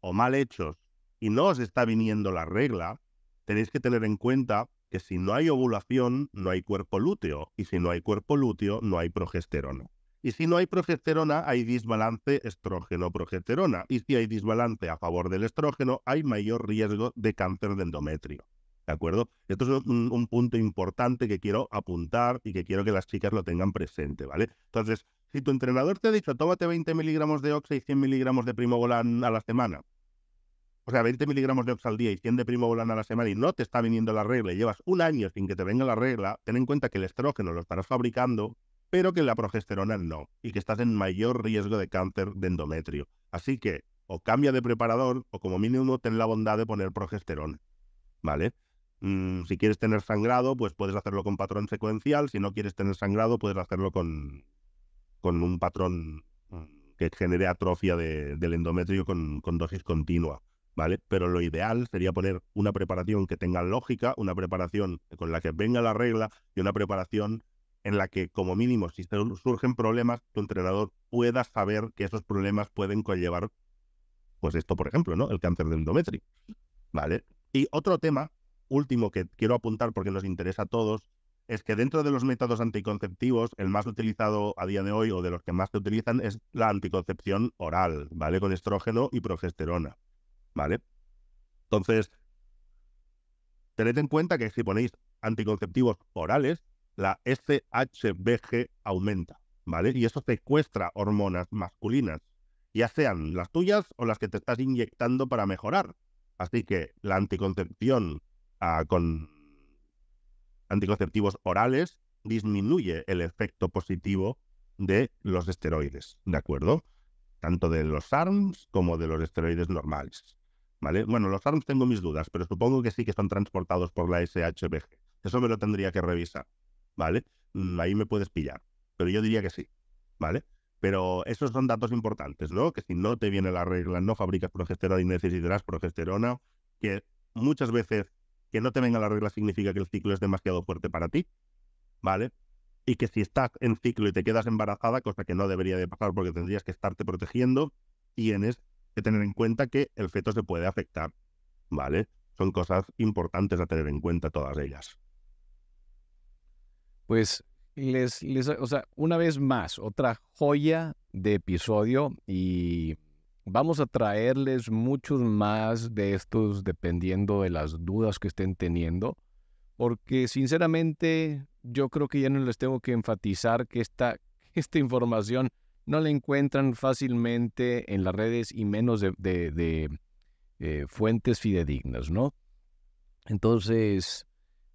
o mal hechos, y no os está viniendo la regla, tenéis que tener en cuenta que si no hay ovulación, no hay cuerpo lúteo, y si no hay cuerpo lúteo, no hay progesterona. Y si no hay progesterona, hay disbalance estrógeno-progesterona. Y si hay desbalance a favor del estrógeno, hay mayor riesgo de cáncer de endometrio. ¿De acuerdo? Esto es un, punto importante que quiero apuntar y que quiero que las chicas lo tengan presente, ¿vale? Entonces, si tu entrenador te ha dicho, tómate 20 miligramos de Oxa y 100 miligramos de primogolán a la semana, o sea, 20 miligramos de Oxa al día y 100 de primogolán a la semana y no te está viniendo la regla y llevas un año sin que te venga la regla, ten en cuenta que el estrógeno lo estarás fabricando, pero que la progesterona no, y que estás en mayor riesgo de cáncer de endometrio. Así que, o cambia de preparador, o como mínimo ten la bondad de poner progesterona, ¿vale? Mm, si quieres tener sangrado, pues puedes hacerlo con patrón secuencial. Si no quieres tener sangrado, puedes hacerlo con, con un patrón mm, que genere atrofia del endometrio con, dosis continua, ¿vale? Pero lo ideal sería poner una preparación que tenga lógica, una preparación con la que venga la regla y una preparación en la que, como mínimo, si surgen problemas, tu entrenador pueda saber que esos problemas pueden conllevar, pues esto, por ejemplo, ¿no? El cáncer de endometrio, ¿vale? Y otro tema último que quiero apuntar porque nos interesa a todos es que dentro de los métodos anticonceptivos, el más utilizado a día de hoy o de los que más se utilizan es la anticoncepción oral, ¿vale? Con estrógeno y progesterona, ¿vale? Entonces, tened en cuenta que si ponéis anticonceptivos orales, la SHBG aumenta, ¿vale? Y eso secuestra hormonas masculinas, ya sean las tuyas o las que te estás inyectando para mejorar. Así que la anticoncepción con anticonceptivos orales disminuye el efecto positivo de los esteroides, ¿de acuerdo? Tanto de los ARMS como de los esteroides normales, ¿vale? Bueno, los ARMS tengo mis dudas, pero supongo que sí que están transportados por la SHBG. Eso me lo tendría que revisar, ¿vale? Mm, ahí me puedes pillar, pero yo diría que sí, ¿vale? Pero esos son datos importantes, ¿no? Que si no te viene la regla, no fabricas progesterona y necesitarás progesterona, que muchas veces que no te venga la regla significa que el ciclo es demasiado fuerte para ti, ¿vale? Y que si estás en ciclo y te quedas embarazada, cosa que no debería de pasar porque tendrías que estarte protegiendo, tienes que tener en cuenta que el feto se puede afectar, ¿vale? Son cosas importantes a tener en cuenta todas ellas. Pues les, o sea, una vez más, otra joya de episodio y Vamos a traerles muchos más de estos dependiendo de las dudas que estén teniendo, porque sinceramente yo creo que ya no les tengo que enfatizar que esta, información no la encuentran fácilmente en las redes y menos de, eh, fuentes fidedignas, ¿no? Entonces,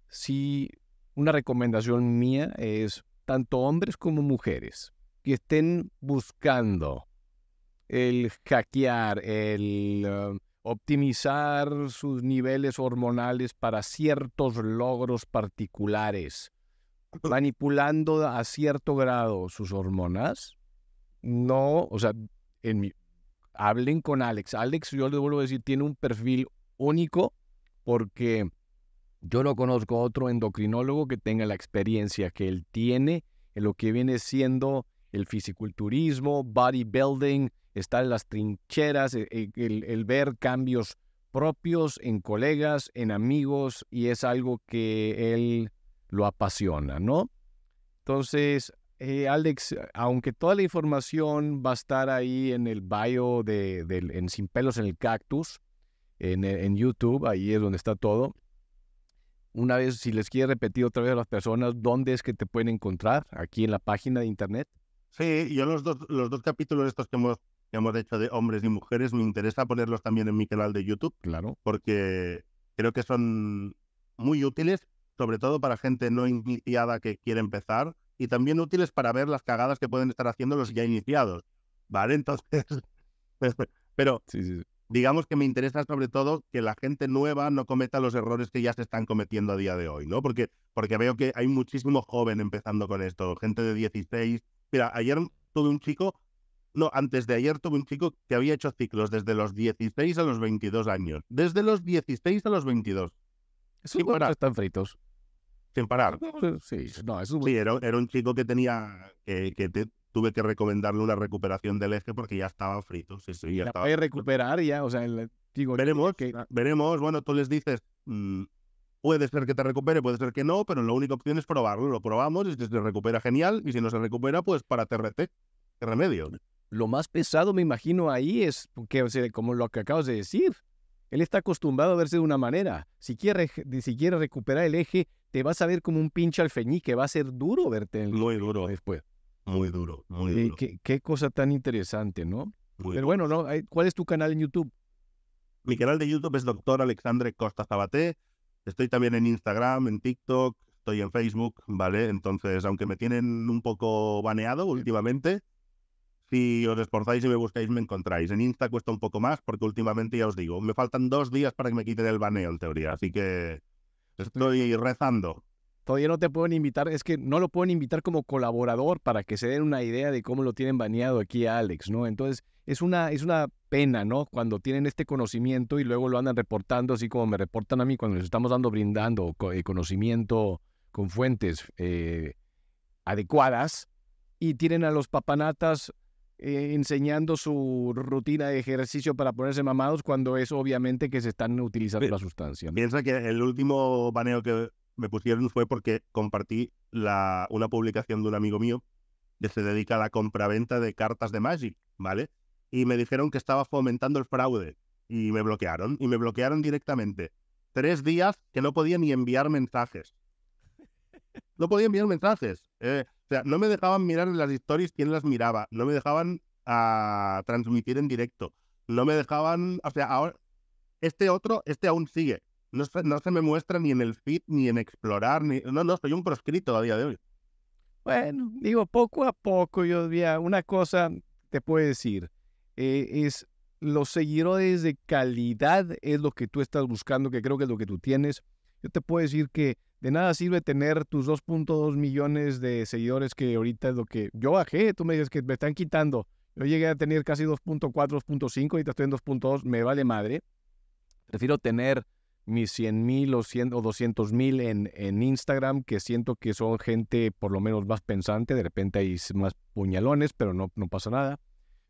sí, una recomendación mía es tanto hombres como mujeres que estén buscando el hackear, el um, optimizar sus niveles hormonales para ciertos logros particulares, manipulando a cierto grado sus hormonas. No, o sea, en hablen con Alex. Alex, yo le vuelvo a decir, tiene un perfil único porque yo no conozco otro endocrinólogo que tenga la experiencia que él tiene en lo que viene siendo el fisiculturismo, bodybuilding, están en las trincheras, e, e, el, ver cambios propios en colegas, en amigos, y es algo que él lo apasiona, ¿no? Entonces, eh, Alex, aunque toda la información va a estar ahí en el bio de, en Sin Pelos en el Cactus, en, YouTube, ahí es donde está todo. Una vez, si les quiere repetir otra vez a las personas, ¿dónde es que te pueden encontrar? Aquí en la página de internet. Sí, yo los dos, los dos capítulos estos que hemos que hemos hecho de hombres y mujeres, me interesa ponerlos también en mi canal de YouTube. Claro. Porque creo que son muy útiles, sobre todo para gente no iniciada que quiere empezar, y también útiles para ver las cagadas que pueden estar haciendo los ya iniciados. ¿Vale? Entonces. pero. Sí, Digamos que me interesa sobre todo que la gente nueva no cometa los errores que ya se están cometiendo a día de hoy, ¿no? Porque, porque veo que hay muchísimo joven empezando con esto, gente de 16. Mira, ayer tuve un chico no, antes de ayer tuve un chico que había hecho ciclos desde los 16 a los 22 años. Desde los 16 a los 22. Sí, parar. están fritos. Sin parar. Sí, no, sí era, era, un chico que tenía, que, tuve que recomendarle una recuperación del eje porque ya estaba frito. se sí, ya la recuperar ya, o sea, el, chico... veremos, veremos, bueno, tú les dices, mm, puede ser que te recupere, puede ser que no, pero la única opción es probarlo, lo probamos y se recupera genial y si no se recupera, pues para TRT, ¿qué remedio? lo más pesado, me imagino, ahí es, que, como lo que acabas de decir, él está acostumbrado a verse de una manera. Si quieres recuperar el eje, te vas a ver como un pinche que Va a ser duro verte. En muy duro. Después. Muy duro, muy eh, duro. qué, cosa tan interesante, ¿no? Pero bueno, ¿no? ¿cuál es tu canal en YouTube? Mi canal de YouTube es Doctor Alexandre Costa Zabaté. Estoy también en Instagram, en TikTok, estoy en Facebook, ¿vale? Entonces, aunque me tienen un poco baneado últimamente, si os esforzáis y me buscáis, me encontráis. En Insta cuesta un poco más porque últimamente ya os digo, me faltan dos días para que me quiten el baneo en teoría, así que estoy rezando. Todavía no te pueden invitar, es que no lo pueden invitar como colaborador para que se den una idea de cómo lo tienen baneado aquí a Alex, ¿no? Entonces, es una, es una pena, ¿no? Cuando tienen este conocimiento y luego lo andan reportando, así como me reportan a mí cuando les estamos dando, brindando eh, conocimiento con fuentes eh, adecuadas, y tienen a los papanatas eh, enseñando su rutina de ejercicio para ponerse mamados cuando es obviamente que se están utilizando la sustancia. Piensa que el último baneo que me pusieron fue porque compartí la, una publicación de un amigo mío que se dedica a la compraventa de cartas de Magic, ¿vale? Y me dijeron que estaba fomentando el fraude y me bloquearon y me bloquearon directamente. Tres días que no podía ni enviar mensajes. No podía enviar mensajes. Eh, o sea, no me dejaban mirar las historias quién las miraba, no me dejaban ah, transmitir en directo, no me dejaban, o sea, ahora, este otro, este aún sigue. No, se me muestra ni en el feed, ni en explorar, ni... No, no, soy un proscrito a día de hoy. Bueno, digo, poco a poco, yo diría, una cosa te puedo decir, eh, es los seguidores de calidad es lo que tú estás buscando, que creo que es lo que tú tienes. Yo te puedo decir que de nada sirve tener tus 2.2 millones de seguidores que ahorita es lo que yo bajé, tú me dices que me están quitando. Yo llegué a tener casi 2.4, 2.5, ahorita estoy en 2.2, me vale madre. Prefiero tener mis 100 mil o, 200 mil en, Instagram, que siento que son gente por lo menos más pensante, de repente hay más puñalones, pero no, no pasa nada.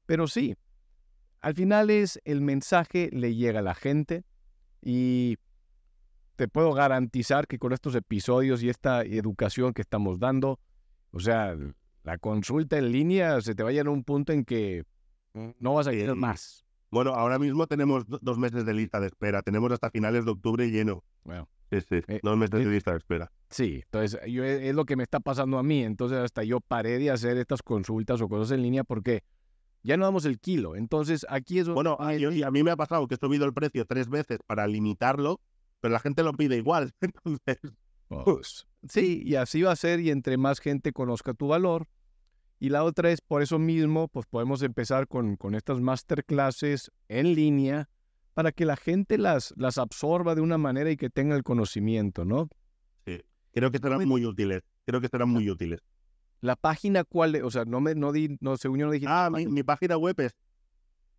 Pero sí, al final es el mensaje le llega a la gente y te puedo garantizar que con estos episodios y esta educación que estamos dando, o sea, la consulta en línea se te vaya a un punto en que mm. no vas a llegar más. Bueno, ahora mismo tenemos dos meses de lista de espera. Tenemos hasta finales de octubre lleno. Bueno, sí, sí, eh, dos meses de eh, lista de espera. Sí, entonces eh, es lo que me está pasando a mí. Entonces hasta yo paré de hacer estas consultas o cosas en línea porque ya no damos el kilo. Entonces aquí es... Bueno, y a mí me ha pasado que he subido el precio tres veces para limitarlo pero la gente lo pide igual. Entonces, oh, pues, sí, y así va a ser y entre más gente conozca tu valor. Y la otra es, por eso mismo, pues podemos empezar con, con estas masterclasses en línea para que la gente las, las absorba de una manera y que tenga el conocimiento, ¿no? Sí, creo que serán muy útiles, creo que estarán muy útiles. La página cuál, o sea, no me, no di, no, se unió dije. Ah, mi, página web es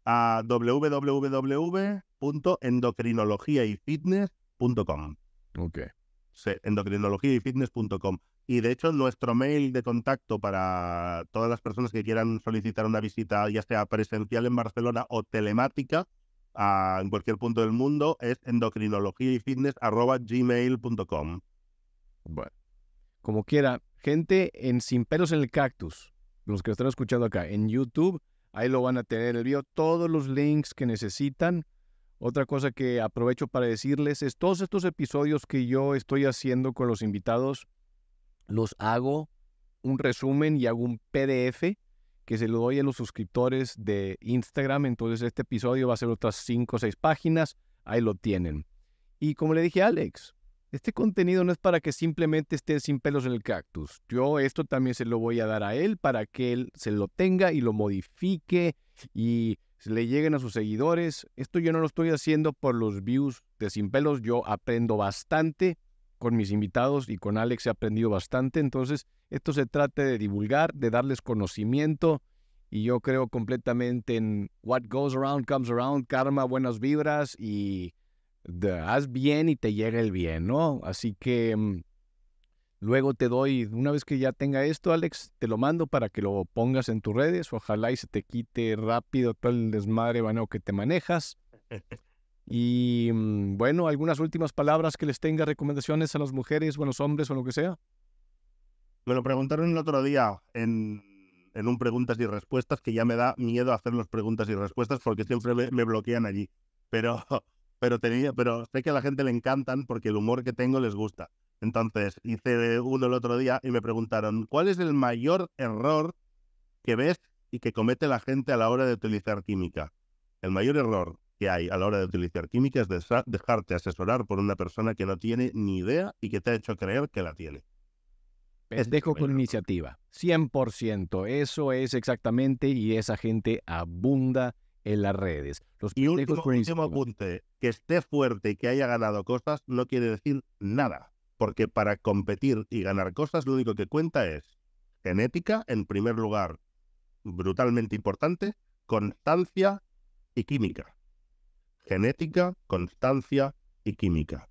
a ah, www.endocrinologiayfitness com, Ok. Endocrinología y fitness.com. Y de hecho, nuestro mail de contacto para todas las personas que quieran solicitar una visita, ya sea presencial en Barcelona o telemática, en cualquier punto del mundo, es endocrinología y Bueno, como quiera, gente en Sin Pelos en el Cactus, los que están escuchando acá en YouTube, ahí lo van a tener el video, todos los links que necesitan otra cosa que aprovecho para decirles es todos estos episodios que yo estoy haciendo con los invitados, los hago un resumen y hago un PDF que se lo doy a los suscriptores de Instagram. Entonces este episodio va a ser otras 5 o 6 páginas. Ahí lo tienen. Y como le dije a Alex, este contenido no es para que simplemente esté sin pelos en el cactus. Yo esto también se lo voy a dar a él para que él se lo tenga y lo modifique y le lleguen a sus seguidores. Esto yo no lo estoy haciendo por los views de Sin Pelos. Yo aprendo bastante con mis invitados y con Alex he aprendido bastante. Entonces, esto se trata de divulgar, de darles conocimiento. Y yo creo completamente en what goes around comes around, karma, buenas vibras y haz bien y te llega el bien, ¿no? Así que mm, Luego te doy, una vez que ya tenga esto, Alex, te lo mando para que lo pongas en tus redes. Ojalá y se te quite rápido todo el desmadre baneo que te manejas. Y mm, bueno, algunas últimas palabras que les tenga, recomendaciones a las mujeres o a los hombres o lo que sea. Me lo preguntaron el otro día en, en un preguntas y respuestas que ya me da miedo hacer los preguntas y respuestas porque siempre me, bloquean allí. Pero, pero, tenía, pero sé que a la gente le encantan porque el humor que tengo les gusta. Entonces, hice uno el otro día y me preguntaron, ¿cuál es el mayor error que ves y que comete la gente a la hora de utilizar química? El mayor error que hay a la hora de utilizar química es dejarte asesorar por una persona que no tiene ni idea y que te ha hecho creer que la tiene. Dejo con iniciativa, 100%. Eso es exactamente y esa gente abunda en las redes. Los y último, último apunte, que esté fuerte y que haya ganado cosas no quiere decir nada. Porque para competir y ganar cosas lo único que cuenta es genética, en primer lugar, brutalmente importante, constancia y química. Genética, constancia y química.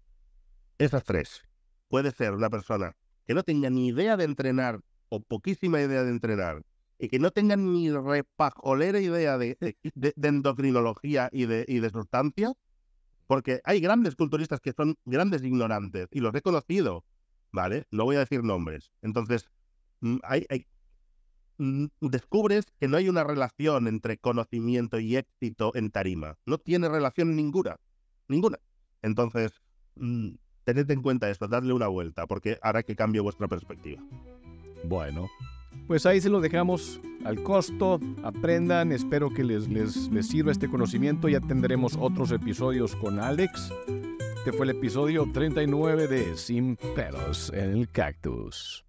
Esas tres. Puede ser una persona que no tenga ni idea de entrenar o poquísima idea de entrenar y que no tenga ni repajolera idea de, endocrinología y de, y de porque hay grandes culturistas que son grandes ignorantes y los he conocido, ¿vale? No voy a decir nombres. Entonces, mm, hay, hay, mm, descubres que no hay una relación entre conocimiento y éxito en tarima. No tiene relación ninguna. Ninguna. Entonces, mm, tened en cuenta esto, dadle una vuelta, porque hará que cambie vuestra perspectiva. Bueno, pues ahí se lo dejamos al costo. Aprendan, espero que les, les, sirva este conocimiento. Ya tendremos otros episodios con Alex. Este fue el episodio 39 de Sin Pelos en el Cactus.